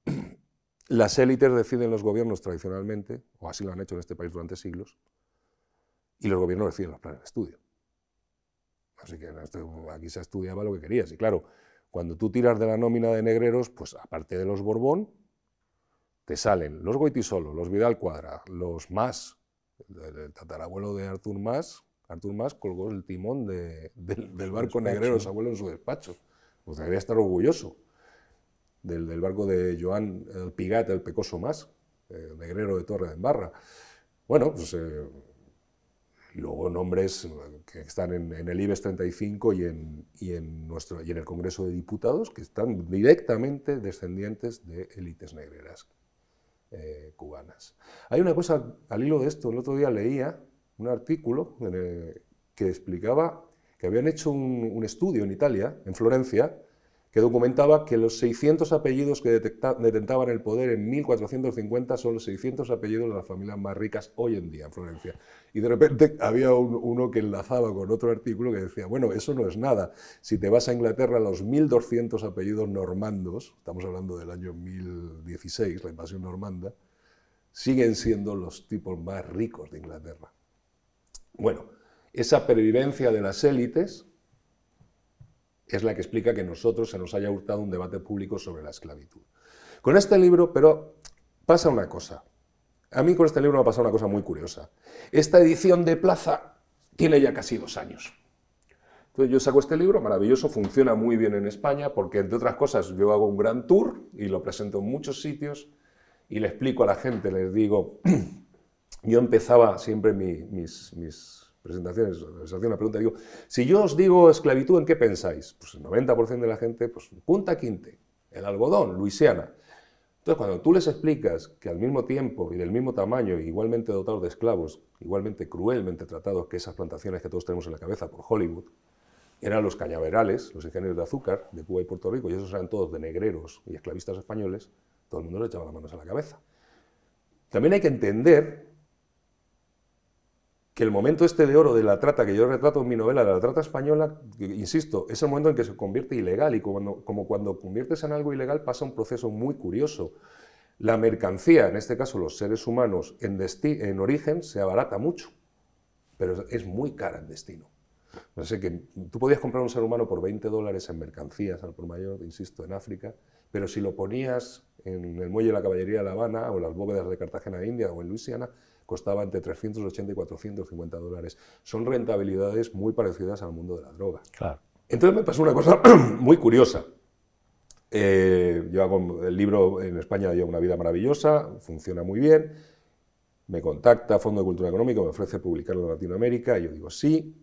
las élites deciden los gobiernos tradicionalmente, o así lo han hecho en este país durante siglos, y los gobiernos deciden los planes de estudio. Así que este, aquí se estudiaba lo que querías. Y claro, cuando tú tiras de la nómina de negreros, pues aparte de los Borbón, te salen los Goitisolo, los Vidal Cuadra, los Más, el tatarabuelo de Artur Más, Artur Más colgó el timón del, barco negrero, su abuelo, en su despacho. Pues debería estar orgulloso del, barco de Joan el Pigat, el Pecoso Más, eh, negrero de Torre de Embarra. Bueno, pues eh, luego nombres que están en, el IBES 35 y en, y, en nuestro, y en el Congreso de Diputados, que están directamente descendientes de élites negreras eh, cubanas. Hay una cosa al hilo de esto, el otro día leía un artículo que explicaba que habían hecho un, estudio en Italia, en Florencia, que documentaba que los 600 apellidos que detentaban el poder en 1450 son los 600 apellidos de las familias más ricas hoy en día en Florencia. Y de repente había uno que enlazaba con otro artículo que decía, bueno, eso no es nada. Si te vas a Inglaterra, los 1200 apellidos normandos, estamos hablando del año 1016, la invasión normanda, siguen siendo los tipos más ricos de Inglaterra. Bueno, esa pervivencia de las élites es la que explica que nosotros se nos haya hurtado un debate público sobre la esclavitud. Con este libro, pero pasa una cosa. A mí con este libro me ha pasado una cosa muy curiosa. Esta edición de Plaza tiene ya casi dos años. Entonces yo saco este libro, maravilloso, funciona muy bien en España, porque entre otras cosas yo hago un gran tour y lo presento en muchos sitios y le explico a la gente, les digo, yo empezaba siempre mis, mis presentaciones, una pregunta, digo, si yo os digo esclavitud, ¿en qué pensáis? Pues el 90% de la gente, pues Punta Quinte, el algodón, Luisiana. Entonces, cuando tú les explicas que al mismo tiempo y del mismo tamaño, igualmente dotados de esclavos, igualmente cruelmente tratados que esas plantaciones que todos tenemos en la cabeza por Hollywood, eran los cañaverales, los ingenieros de azúcar de Cuba y Puerto Rico, y esos eran todos de negreros y esclavistas españoles, todo el mundo le echaba las manos a la cabeza. También hay que entender que el momento este de oro de la trata que yo retrato en mi novela, de la trata española, insisto, es el momento en que se convierte ilegal y como, cuando conviertes en algo ilegal pasa un proceso muy curioso. La mercancía, en este caso los seres humanos, en, origen se abarata mucho, pero es muy cara en destino. No sé, que tú podías comprar un ser humano por 20 dólares en mercancías al por mayor, insisto, en África, pero si lo ponías en el muelle de la caballería de La Habana o en las bóvedas de Cartagena de India o en Luisiana, costaba entre 380 y 450 dólares. Son rentabilidades muy parecidas al mundo de la droga. Claro. Entonces me pasó una cosa muy curiosa. Eh, yo hago el libro en España, lleva una vida maravillosa, funciona muy bien. Me contacta Fondo de Cultura Económica, me ofrece publicarlo en Latinoamérica, y yo digo sí,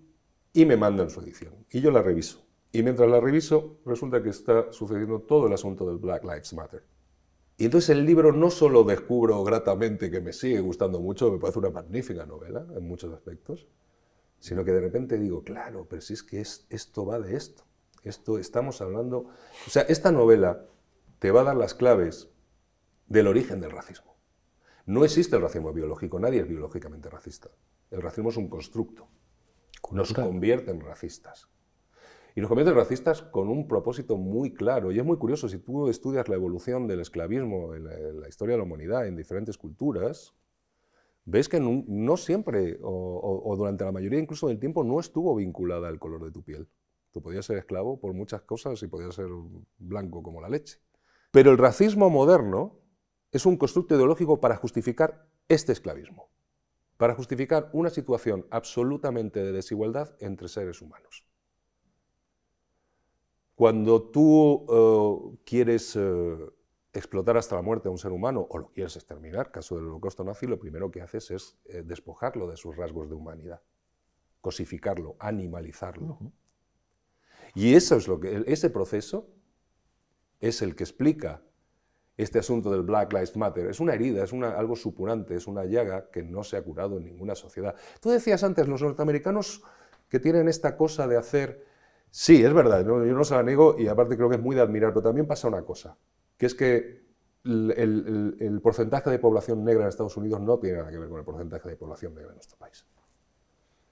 y me mandan su edición. Y yo la reviso. Y mientras la reviso, resulta que está sucediendo todo el asunto del Black Lives Matter. Y entonces el libro no solo descubro gratamente que me sigue gustando mucho, me parece una magnífica novela en muchos aspectos, sino que de repente digo, claro, pero si es que esto va de esto, esto estamos hablando, o sea, esta novela te va a dar las claves del origen del racismo. No existe el racismo biológico, nadie es biológicamente racista. El racismo es un constructo. Nos convierte en racistas. Y los comentarios racistas con un propósito muy claro. Y es muy curioso, si tú estudias la evolución del esclavismo en la, historia de la humanidad en diferentes culturas, ves que no, siempre o, durante la mayoría incluso del tiempo no estuvo vinculada al color de tu piel. Tú podías ser esclavo por muchas cosas y podías ser blanco como la leche. Pero el racismo moderno es un constructo ideológico para justificar este esclavismo, para justificar una situación absolutamente de desigualdad entre seres humanos. Cuando tú eh, quieres eh, explotar hasta la muerte a un ser humano o lo quieres exterminar, caso del holocausto nazi, lo primero que haces es eh, despojarlo de sus rasgos de humanidad, cosificarlo, animalizarlo. Y eso es lo que, ese proceso es el que explica este asunto del Black Lives Matter. Es una herida, es algo supurante, es una llaga que no se ha curado en ninguna sociedad. Tú decías antes, los norteamericanos que tienen esta cosa de hacer Sí, es verdad, yo no se la niego y aparte creo que es muy de admirar, pero también pasa una cosa, que es que el, porcentaje de población negra en Estados Unidos no tiene nada que ver con el porcentaje de población negra en nuestro país.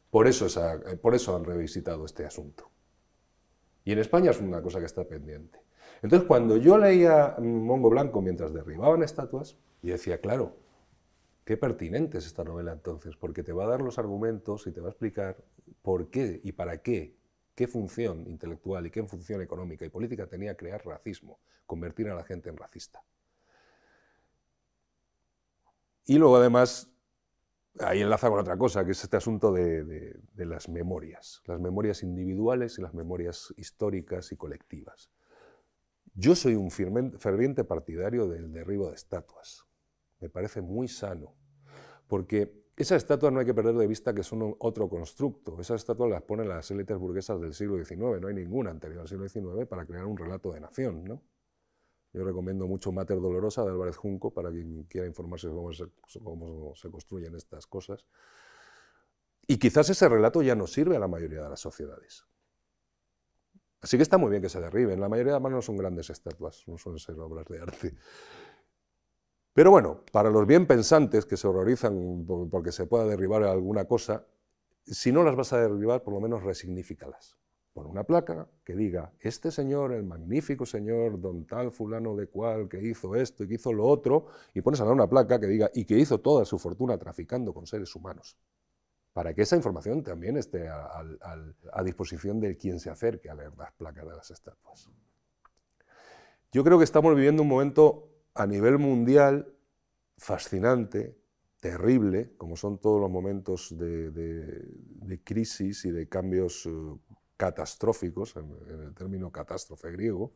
Por eso, eh, por eso han revisitado este asunto. Y en España es una cosa que está pendiente. Entonces, cuando yo leía Mongo Blanco mientras derribaban estatuas, y decía, claro, qué pertinente es esta novela entonces, porque te va a dar los argumentos y te va a explicar por qué y para qué ¿Qué función intelectual y qué función económica y política tenía crear racismo, convertir a la gente en racista? Y luego además, ahí enlaza con otra cosa, que es este asunto de, las memorias, las memorias individuales y las memorias históricas y colectivas. Yo soy un ferviente partidario del derribo de estatuas. Me parece muy sano, porque esas estatuas no hay que perder de vista que son otro constructo. Esas estatuas las ponen las élites burguesas del siglo XIX, no hay ninguna anterior al siglo XIX para crear un relato de nación. Yo recomiendo mucho Mater Dolorosa de Álvarez Junco para quien quiera informarse cómo se, construyen estas cosas. Y quizás ese relato ya no sirve a la mayoría de las sociedades. Así que está muy bien que se derriben. La mayoría de además no son grandes estatuas, no suelen ser obras de arte. Pero bueno, para los bien pensantes que se horrorizan porque se pueda derribar alguna cosa, si no las vas a derribar, por lo menos resignifícalas. Pon una placa que diga, este señor, el magnífico señor, don tal, fulano de cual, que hizo esto y que hizo lo otro, y pones a una placa que diga, y que hizo toda su fortuna traficando con seres humanos para que esa información también esté a, a, disposición de quien se acerque a leer las placas de las estatuas. Yo creo que estamos viviendo un momento a nivel mundial fascinante, terrible, como son todos los momentos de, crisis y de cambios eh, catastróficos, en, el término catástrofe griego,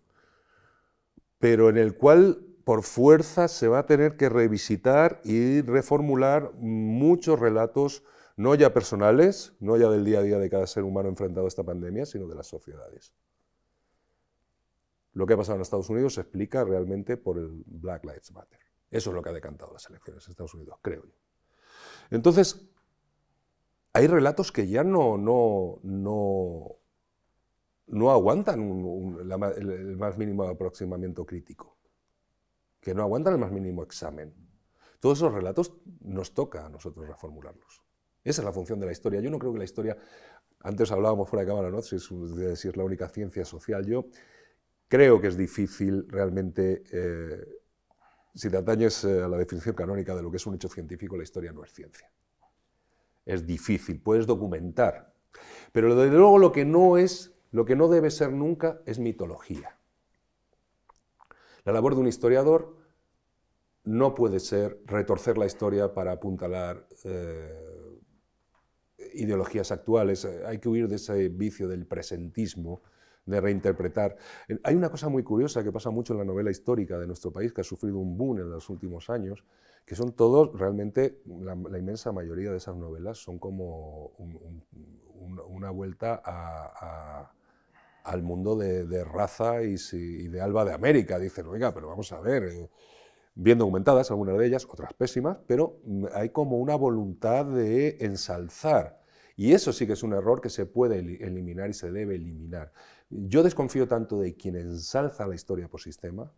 pero en el cual por fuerza se va a tener que revisitar y reformular muchos relatos, no ya personales, no ya del día a día de cada ser humano enfrentado a esta pandemia, sino de las sociedades. Lo que ha pasado en Estados Unidos se explica realmente por el Black Lives Matter. Eso es lo que ha decantado las elecciones en Estados Unidos, creo yo. Entonces, hay relatos que ya no, no, no, no aguantan el, más mínimo aproximamiento crítico, que no aguantan el más mínimo examen. Todos esos relatos nos toca a nosotros reformularlos. Esa es la función de la historia. Yo no creo que la historia, antes hablábamos fuera de cámara, ¿no? si si es la única ciencia social, yo Creo que es difícil realmente, eh, si te atañes eh, a la definición canónica de lo que es un hecho científico, la historia no es ciencia. Es difícil, puedes documentar, pero desde luego lo que no es, lo que no debe ser nunca es mitología. La labor de un historiador no puede ser retorcer la historia para apuntalar eh, ideologías actuales. Hay que huir de ese vicio del presentismo de reinterpretar. Eh, hay una cosa muy curiosa que pasa mucho en la novela histórica de nuestro país, que ha sufrido un boom en los últimos años, que son todos, realmente, la, inmensa mayoría de esas novelas son como una vuelta al mundo de, raza y, de Alba de América. Dicen, oiga, pero vamos a ver, eh, bien documentadas algunas de ellas, otras pésimas, pero mm, hay como una voluntad de ensalzar. Y eso sí que es un error que se puede eliminar y se debe eliminar. Yo desconfío tanto de quien ensalza la historia por sistema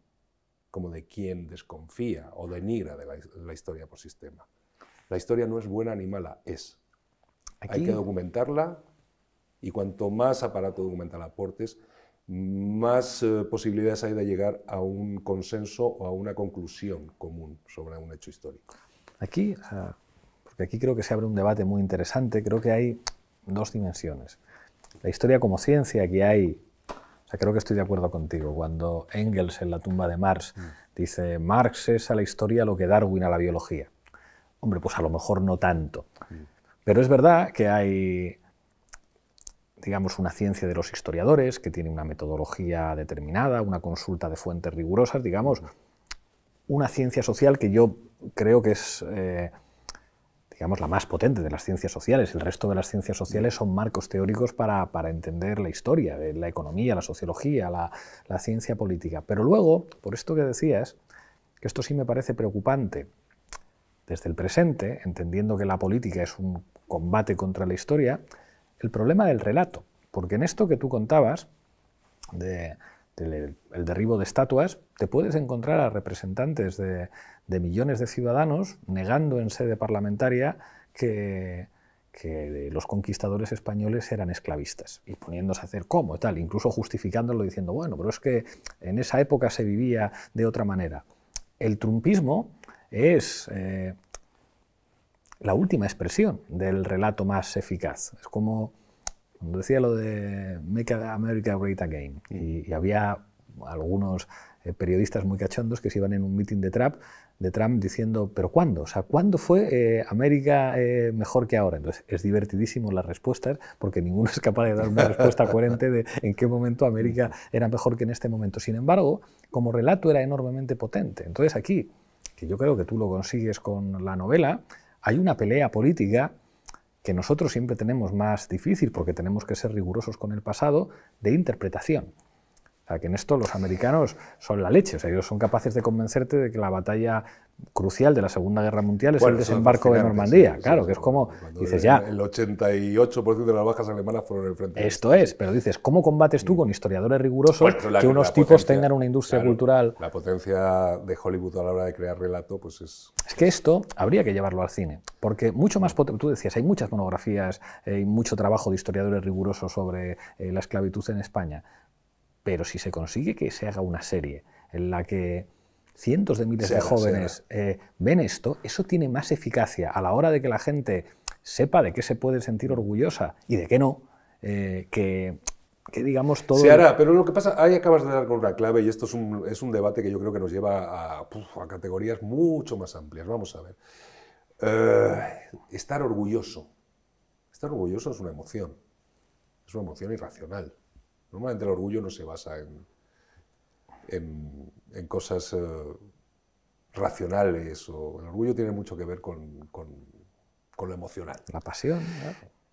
como de quien desconfía o denigra de la, historia por sistema. La historia no es buena ni mala, es. Hay que documentarla y cuanto más aparato documental aportes, más eh, posibilidades hay de llegar a un consenso o a una conclusión común sobre un hecho histórico. Aquí, ah, porque aquí creo que se abre un debate muy interesante, creo que hay dos dimensiones la historia como ciencia, que hay... sea, creo que estoy de acuerdo contigo. Cuando Engels en la tumba de Marx mm. dice, Marx es a la historia lo que Darwin a la biología. Hombre, pues a lo mejor no tanto. Mm. Pero es verdad que hay, digamos, una ciencia de los historiadores que tiene una metodología determinada, una consulta de fuentes rigurosas, digamos, mm. una ciencia social que yo creo que es... Eh, digamos, la más potente de las ciencias sociales. El resto de las ciencias sociales son marcos teóricos para, entender la historia, eh, la economía, la sociología, la, la ciencia política. Pero luego, por esto que decías, que esto sí me parece preocupante, desde el presente, entendiendo que la política es un combate contra la historia, el problema del relato. Porque en esto que tú contabas, de el derribo de estatuas, te puedes encontrar a representantes de, millones de ciudadanos negando en sede parlamentaria que, los conquistadores españoles eran esclavistas y poniéndose a hacer cómo tal, incluso justificándolo diciendo, bueno, pero es que en esa época se vivía de otra manera. El trumpismo es eh, la última expresión del relato más eficaz. Es como cuando decía lo de Make America Great Again, y, había algunos eh, periodistas muy cachondos que se iban en un meeting de Trump, de Trump diciendo, ¿pero cuándo? O sea, ¿cuándo fue eh, América eh, mejor que ahora? Entonces, es divertidísimo las respuestas, porque ninguno es capaz de dar una respuesta coherente de en qué momento América era mejor que en este momento. Sin embargo, como relato era enormemente potente. Entonces, aquí, que yo creo que tú lo consigues con la novela, hay una pelea política que nosotros siempre tenemos más difícil porque tenemos que ser rigurosos con el pasado de interpretación. O sea, que en esto los americanos son la leche. O sea, ellos son capaces de convencerte de que la batalla crucial de la Segunda Guerra Mundial es el desembarco de Normandía. claro, que es como, dices ya... El 88% de las bajas alemanas fueron en el frente. Esto es, pero dices, ¿cómo combates tú con historiadores rigurosos que unos tipos tengan una industria cultural? La potencia de Hollywood a la hora de crear relato, pues es... Es que esto habría que llevarlo al cine, porque mucho más... Tú decías, hay muchas monografías, hay eh, mucho trabajo de historiadores rigurosos sobre eh, la esclavitud en España. Pero si se consigue que se haga una serie en la que cientos de miles de jóvenes eh, ven esto, eso tiene más eficacia a la hora de que la gente sepa de qué se puede sentir orgullosa y de qué no, eh, que, digamos todo... Se hará, pero lo que pasa, ahí acabas de dar con una clave y esto es un, debate que yo creo que nos lleva a, categorías mucho más amplias. Vamos a ver. Eh, estar orgulloso. Estar orgulloso es una emoción, es una emoción irracional. Normalmente el orgullo no se basa en, en, cosas eh, racionales. O, el orgullo tiene mucho que ver con, lo emocional. La pasión.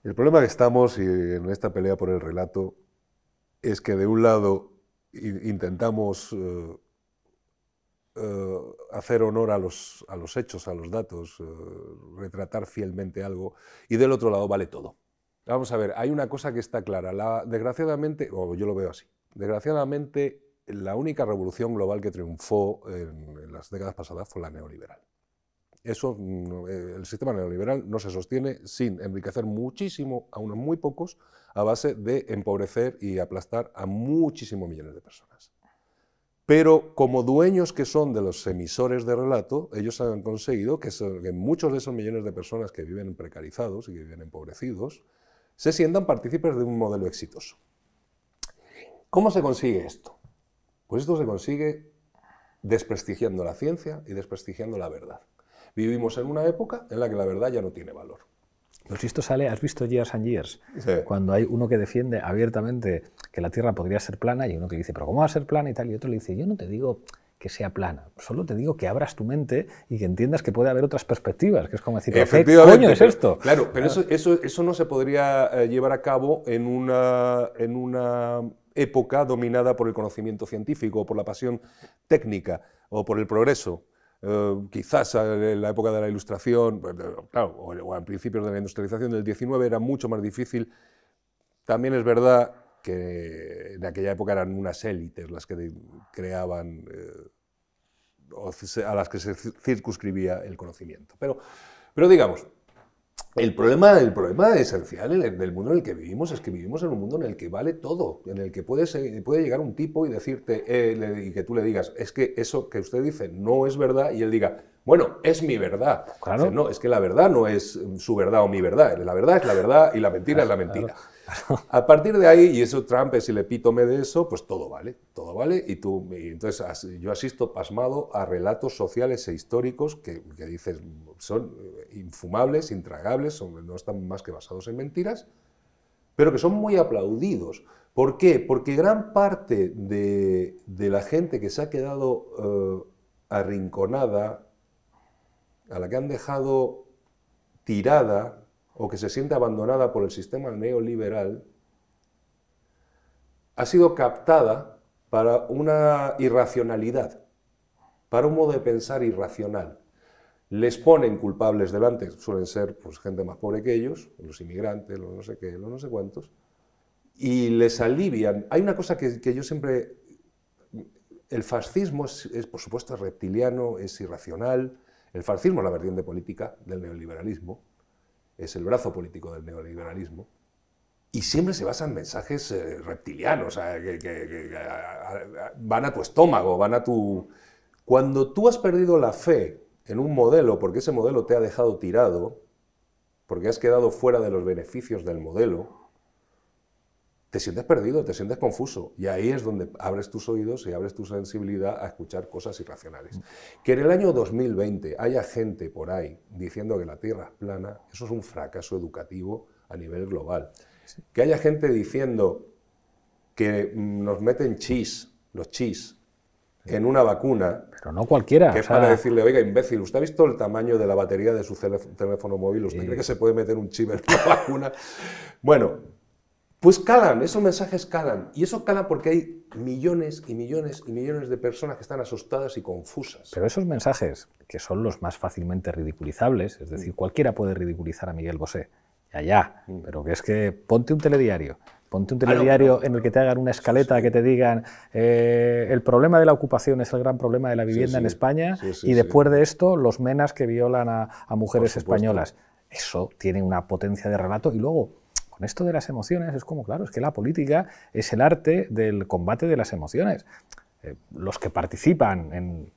El problema que estamos en esta pelea por el relato es que de un lado intentamos eh, eh, hacer honor a los, a los hechos, a los datos, retratar fielmente algo, y del otro lado vale todo. Vamos a ver, hay una cosa que está clara. La, desgraciadamente, o yo lo veo así, desgraciadamente la única revolución global que triunfó en, las décadas pasadas fue la neoliberal. Eso, mm, eh, el sistema neoliberal no se sostiene sin enriquecer muchísimo a unos muy pocos a base de empobrecer y aplastar a muchísimos millones de personas. Pero como dueños que son de los emisores de relato, ellos han conseguido que, que muchos de esos millones de personas que viven precarizados y que viven empobrecidos se sientan partícipes de un modelo exitoso. ¿Cómo se consigue esto? Pues esto se consigue desprestigiando la ciencia y desprestigiando la verdad. Vivimos en una época en la que la verdad ya no tiene valor. Pues esto sale, has visto Years and Years, cuando hay uno que defiende abiertamente que la Tierra podría ser plana y uno que dice, pero ¿cómo va a ser plana y tal? Y otro le dice, yo no te digo que sea plana. Solo te digo que abras tu mente y que entiendas que puede haber otras perspectivas, que es como decir, ¿qué coño es esto? Claro, pero ah. eso, eso, no se podría eh, llevar a cabo en una, en una época dominada por el conocimiento científico, o por la pasión técnica o por el progreso. Eh, quizás en la época de la Ilustración, pues, claro, o en principios de la industrialización del 19 era mucho más difícil. También es verdad que en aquella época eran unas élites las que creaban eh, a las que se circunscribía el conocimiento. Pero, pero digamos, el problema, el problema esencial del mundo en el que vivimos es que vivimos en un mundo en el que vale todo, en el que puede, puede llegar un tipo y decirte, eh, y que tú le digas, es que eso que usted dice no es verdad, y él diga, bueno, es mi verdad. no, es que la verdad no es mm, su verdad o mi verdad. La verdad es la verdad y la mentira es la mentira. a partir de ahí, y eso Trump es el epítome de eso, pues todo vale, todo vale. Y tú, entonces yo asisto pasmado a relatos sociales e históricos que, dices son eh, infumables, intragables, no están más que basados en mentiras, pero que son muy aplaudidos. ¿Por qué? Porque gran parte de, la gente que se ha quedado eh, arrinconada, a la que han dejado tirada o que se siente abandonada por el sistema neoliberal, ha sido captada para una irracionalidad, para un modo de pensar irracional. Les ponen culpables delante, suelen ser pues, gente más pobre que ellos, los inmigrantes, los no sé qué, los no sé cuántos, y les alivian. Hay una cosa que, yo siempre... El fascismo es, por supuesto, reptiliano, es irracional, el fascismo es la vertiente política del neoliberalismo, es el brazo político del neoliberalismo, y siempre se basan en mensajes eh, reptilianos, que, van a tu estómago, van a tu... Cuando tú has perdido la fe en un modelo porque ese modelo te ha dejado tirado, porque has quedado fuera de los beneficios del modelo, te sientes perdido, te sientes confuso. Y ahí es donde abres tus oídos y abres tu sensibilidad a escuchar cosas irracionales. Que en el año 2020 haya gente por ahí diciendo que la Tierra es plana, eso es un fracaso educativo a nivel global. Que haya gente diciendo que mm, nos meten chis, los chis, en una vacuna. Pero no cualquiera. Que es para decirle, oiga, imbécil, ¿usted ha visto el tamaño de la batería de su teléfono móvil? ¿Usted cree que se puede meter un chip en la vacuna? Bueno, pues calan, esos mensajes calan. Y eso cala porque hay millones y millones y millones de personas que están asustadas y confusas. Pero esos mensajes, que son los más fácilmente ridiculizables, es decir, mm. cualquiera puede ridiculizar a Miguel Bosé, ya, ya, mm. pero que es que ponte un telediario, ponte un ah, telediario en el que te hagan una escaleta que te digan eh, el problema de la ocupación es el gran problema de la vivienda en España y después de esto los menas que violan a mujeres españolas. Eso tiene una potencia de relato y luego con esto de las emociones es como, claro, es que la política es el arte del combate de las emociones. Eh, los que participan en,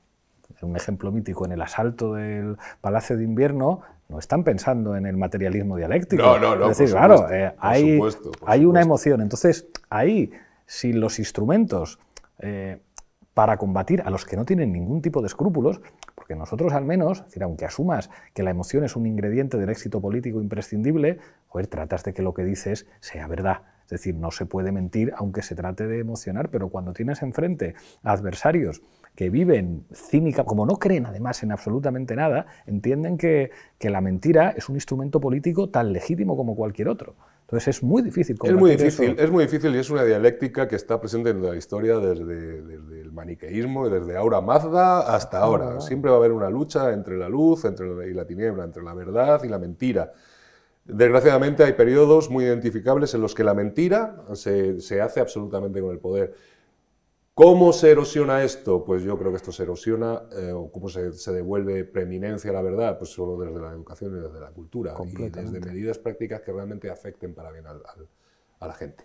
un ejemplo mítico, en el asalto del Palacio de Invierno, no están pensando en el materialismo dialéctico. No, no, no. Es decir, claro, eh, hay, una emoción. Entonces, ahí, si los instrumentos eh, para combatir a los que no tienen ningún tipo de escrúpulos, porque nosotros al menos, aunque asumas que la emoción es un ingrediente del éxito político imprescindible, tratas de que lo que dices sea verdad. Es decir, no se puede mentir aunque se trate de emocionar, pero cuando tienes enfrente adversarios que viven cínica, como no creen además en absolutamente nada, entienden que la mentira es un instrumento político tan legítimo como cualquier otro. Entonces es muy difícil. Es muy difícil, es muy difícil y es una dialéctica que está presente en la historia desde, el maniqueísmo, y desde Aura Mazda hasta ahora. Siempre va a haber una lucha entre la luz y la tiniebla, entre la verdad y la mentira. Desgraciadamente hay periodos muy identificables en los que la mentira se, se hace absolutamente con el poder ¿Cómo se erosiona esto? Pues yo creo que esto se erosiona, eh, o cómo se, devuelve preeminencia a la verdad, pues solo desde la educación y desde la cultura, y desde medidas prácticas que realmente afecten para bien a la gente.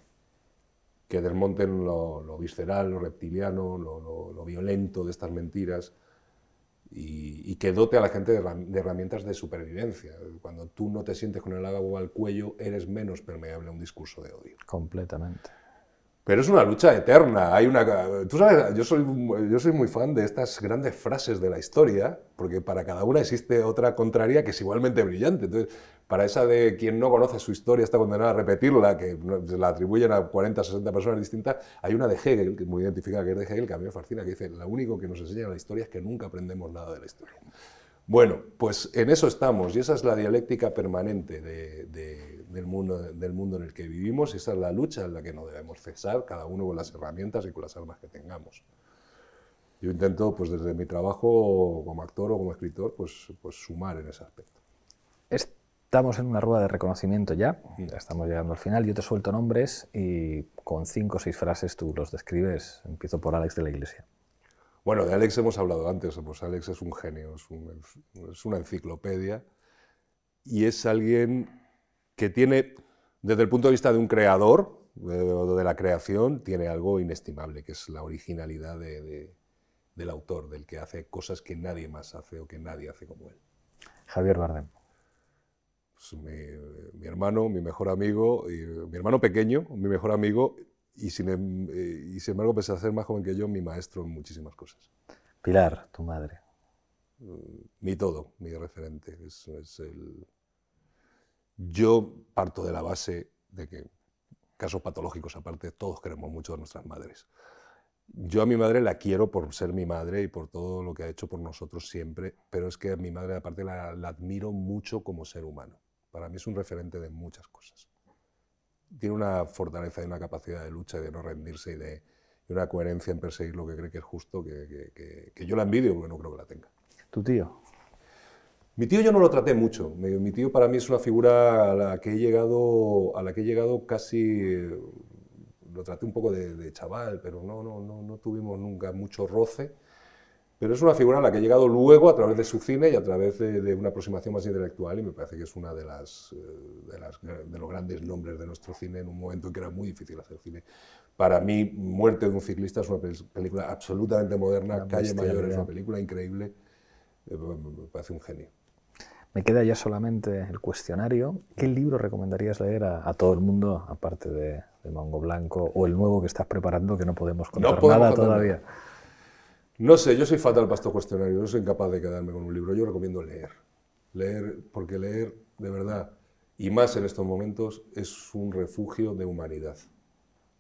Que desmonten lo, visceral, lo reptiliano, lo, violento de estas mentiras y, que dote a la gente de, de, herramientas de supervivencia. Cuando tú no te sientes con el agua al cuello, eres menos permeable a un discurso de odio. Completamente. Pero es una lucha eterna. Hay una, tú sabes, yo soy, yo soy muy fan de estas grandes frases de la historia, porque para cada una existe otra contraria que es igualmente brillante. Entonces, para esa de quien no conoce su historia está condenado a repetirla, que se la atribuyen a 40, 60 personas distintas, hay una de Hegel, que es muy identificada, que es de Hegel, que a mí me fascina, que dice, lo único que nos enseña la historia es que nunca aprendemos nada de la historia. Bueno, pues en eso estamos, y esa es la dialéctica permanente de del mundo, del mundo en el que vivimos. y Esa es la lucha en la que no debemos cesar, cada uno con las herramientas y con las armas que tengamos. Yo intento, pues desde mi trabajo como actor o como escritor, pues, pues sumar en ese aspecto. Estamos en una rueda de reconocimiento ya, ya estamos llegando al final. Yo te suelto nombres y con cinco o seis frases tú los describes. Empiezo por Alex de la Iglesia. Bueno, de Alex hemos hablado antes, pues Alex es un genio, es, es una enciclopedia y es alguien que tiene, desde el punto de vista de un creador, de, la creación, tiene algo inestimable, que es la originalidad del autor, del que hace cosas que nadie más hace o que nadie hace como él. Javier Bardem. Pues mi, hermano, mi mejor amigo, mi hermano pequeño, mi mejor amigo, em, eh, y sin, embargo, pese a ser más joven que yo, mi maestro en muchísimas cosas. Pilar, tu madre. Mm, mi todo, mi referente. es el, yo parto de la base de que, casos patológicos aparte, todos queremos mucho a nuestras madres. Yo a mi madre la quiero por ser mi madre y por todo lo que ha hecho por nosotros siempre, pero es que a mi madre aparte la, admiro mucho como ser humano. Para mí es un referente de muchas cosas. Tiene una fortaleza y una capacidad de lucha y de no rendirse y de una coherencia en perseguir lo que cree que es justo, que, que yo la envidio porque no creo que la tenga. ¿Tu tío? Mi tío yo no lo traté mucho. Mi, tío para mí es una figura a la que he llegado, a la que he llegado casi, lo traté un poco de, chaval, pero no, no, no, no, tuvimos nunca mucho roce. Pero es una figura a la que he llegado luego a través de su cine y a través de, una aproximación más intelectual y me parece que es una de las, eh, de de los grandes nombres de nuestro cine en un momento en que era muy difícil hacer cine. Para mí, Muerte de un ciclista es una película absolutamente moderna, Calle Mayor es una película increíble, eh, me parece un genio. Me queda ya solamente el cuestionario. ¿Qué libro recomendarías leer a, todo el mundo, aparte de, Mango Blanco, o el nuevo que estás preparando que no podemos contar nada todavía? No sé, yo soy fatal para estos cuestionarios, no soy incapaz de quedarme con un libro. Yo recomiendo leer. Leer, porque leer, de verdad, y más en estos momentos, es un refugio de humanidad.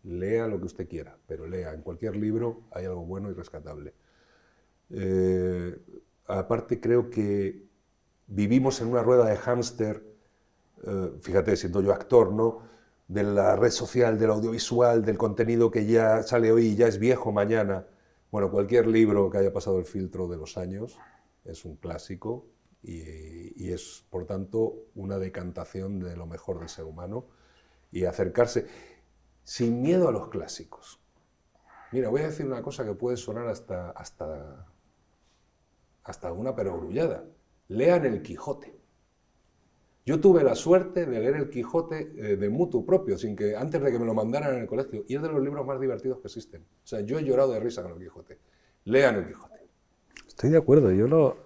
Lea lo que usted quiera, pero lea. En cualquier libro hay algo bueno y rescatable. Eh, aparte, creo que vivimos en una rueda de hámster, eh, fíjate, siendo yo actor, ¿no? De la red social, del audiovisual, del contenido que ya sale hoy y ya es viejo mañana. Bueno, cualquier libro que haya pasado el filtro de los años es un clásico y, es, por tanto, una decantación de lo mejor del ser humano y acercarse sin miedo a los clásicos. Mira, voy a decir una cosa que puede sonar hasta, hasta, hasta una perogrullada lean El Quijote. Yo tuve la suerte de leer El Quijote eh, de mutuo propio, sin que, antes de que me lo mandaran en el colegio, y es de los libros más divertidos que existen. O sea, yo he llorado de risa con El Quijote. Lean El Quijote. Estoy de acuerdo, yo lo,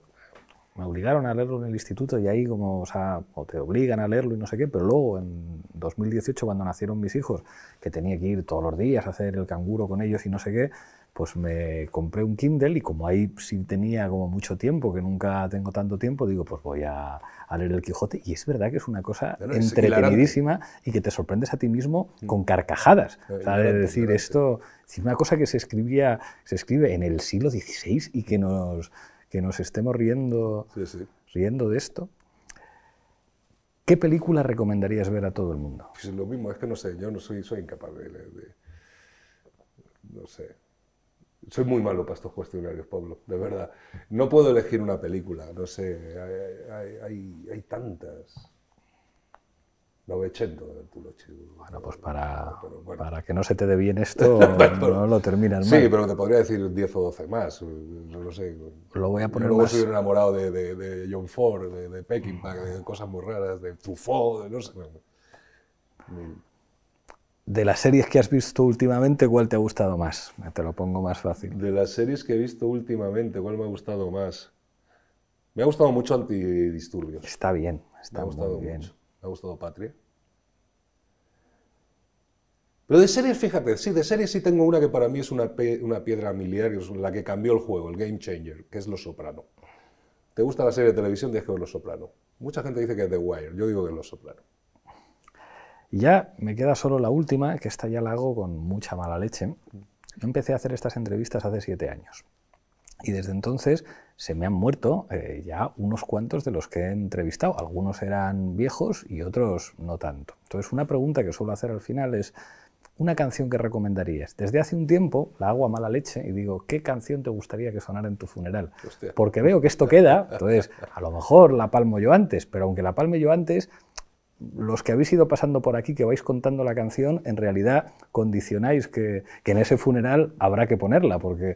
me obligaron a leerlo en el instituto y ahí como, o sea, o te obligan a leerlo y no sé qué, pero luego en 2018 cuando nacieron mis hijos, que tenía que ir todos los días a hacer el canguro con ellos y no sé qué, pues me compré un Kindle y como ahí sí tenía como mucho tiempo, que nunca tengo tanto tiempo, digo, pues voy a, leer El Quijote. Y es verdad que es una cosa entretenidísima y que te sorprendes a ti mismo mm. con carcajadas. Es eh, decir, esto una cosa que se, escribía, se escribe en el siglo XVI y que nos, que nos estemos riendo, riendo de esto. ¿Qué película recomendarías ver a todo el mundo? Pues lo mismo, es que no sé, yo no soy, soy incapaz de no sé, soy muy malo para estos cuestionarios, Pablo, de verdad. No puedo elegir una película, no sé, hay, hay, tantas. 900 del Pulo Bueno, pues para, para que no se te dé bien esto, no lo terminas mal. Sí, pero te podría decir 10 o 12 más, no lo sé. Lo voy a poner Luego soy enamorado de, de, John Ford, de, de Peckinpah, de cosas muy raras, de Truffaut, de no sé de las series que has visto últimamente, ¿cuál te ha gustado más? Te lo pongo más fácil. De las series que he visto últimamente, ¿cuál me ha gustado más? Me ha gustado mucho Antidisturbios. Está bien, está me ha gustado bien. Mucho. Me ha gustado Patria. Pero de series, fíjate, sí, de series sí tengo una que para mí es una, piedra miliar, es la que cambió el juego, el game changer, que es Los Soprano. ¿Te gusta la serie de televisión? de que lo Los Soprano. Mucha gente dice que es The Wire, yo digo que es Los Soprano ya me queda solo la última, que esta ya la hago con mucha mala leche. Yo empecé a hacer estas entrevistas hace siete años. Y desde entonces se me han muerto eh, ya unos cuantos de los que he entrevistado. Algunos eran viejos y otros no tanto. Entonces una pregunta que suelo hacer al final es, ¿una canción que recomendarías? Desde hace un tiempo la hago a mala leche y digo, ¿qué canción te gustaría que sonara en tu funeral? Porque veo que esto queda, entonces a lo mejor la palmo yo antes, pero aunque la palme yo antes, los que habéis ido pasando por aquí, que vais contando la canción, en realidad condicionáis que, en ese funeral habrá que ponerla, porque,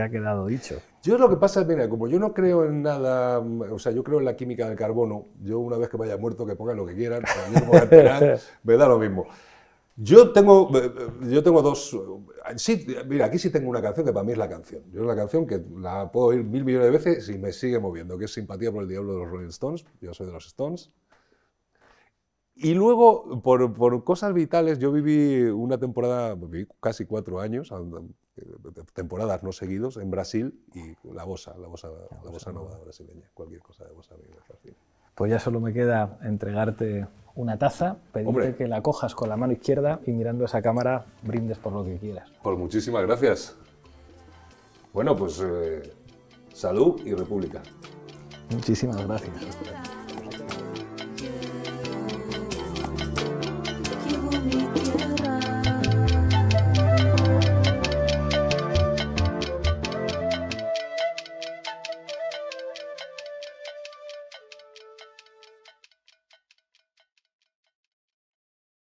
ha quedado dicho. Yo lo que pasa, mira, como yo no creo en nada, mm, o sea, yo creo en la química del carbono, yo una vez que vaya muerto, que pongan lo que quieran, me da lo mismo. Yo tengo, eh, eh, yo tengo dos. Eh, mira, aquí sí tengo una canción que para mí es la canción. Yo es la canción que la puedo oír mil millones de veces y me sigue moviendo, que es Simpatía por el Diablo de los Rolling Stones. Yo soy de los Stones. Y luego, por, cosas vitales, yo viví una temporada, viví casi cuatro años, eh, temporadas no seguidos, en Brasil y la bosa, la bosa, la, nova brasileña. Cualquier cosa de bosa Pues ya solo me queda entregarte una taza, pedirte que la cojas con la mano izquierda y mirando esa cámara brindes por lo que quieras. Pues muchísimas gracias. Bueno, pues eh, salud y república. Muchísimas gracias.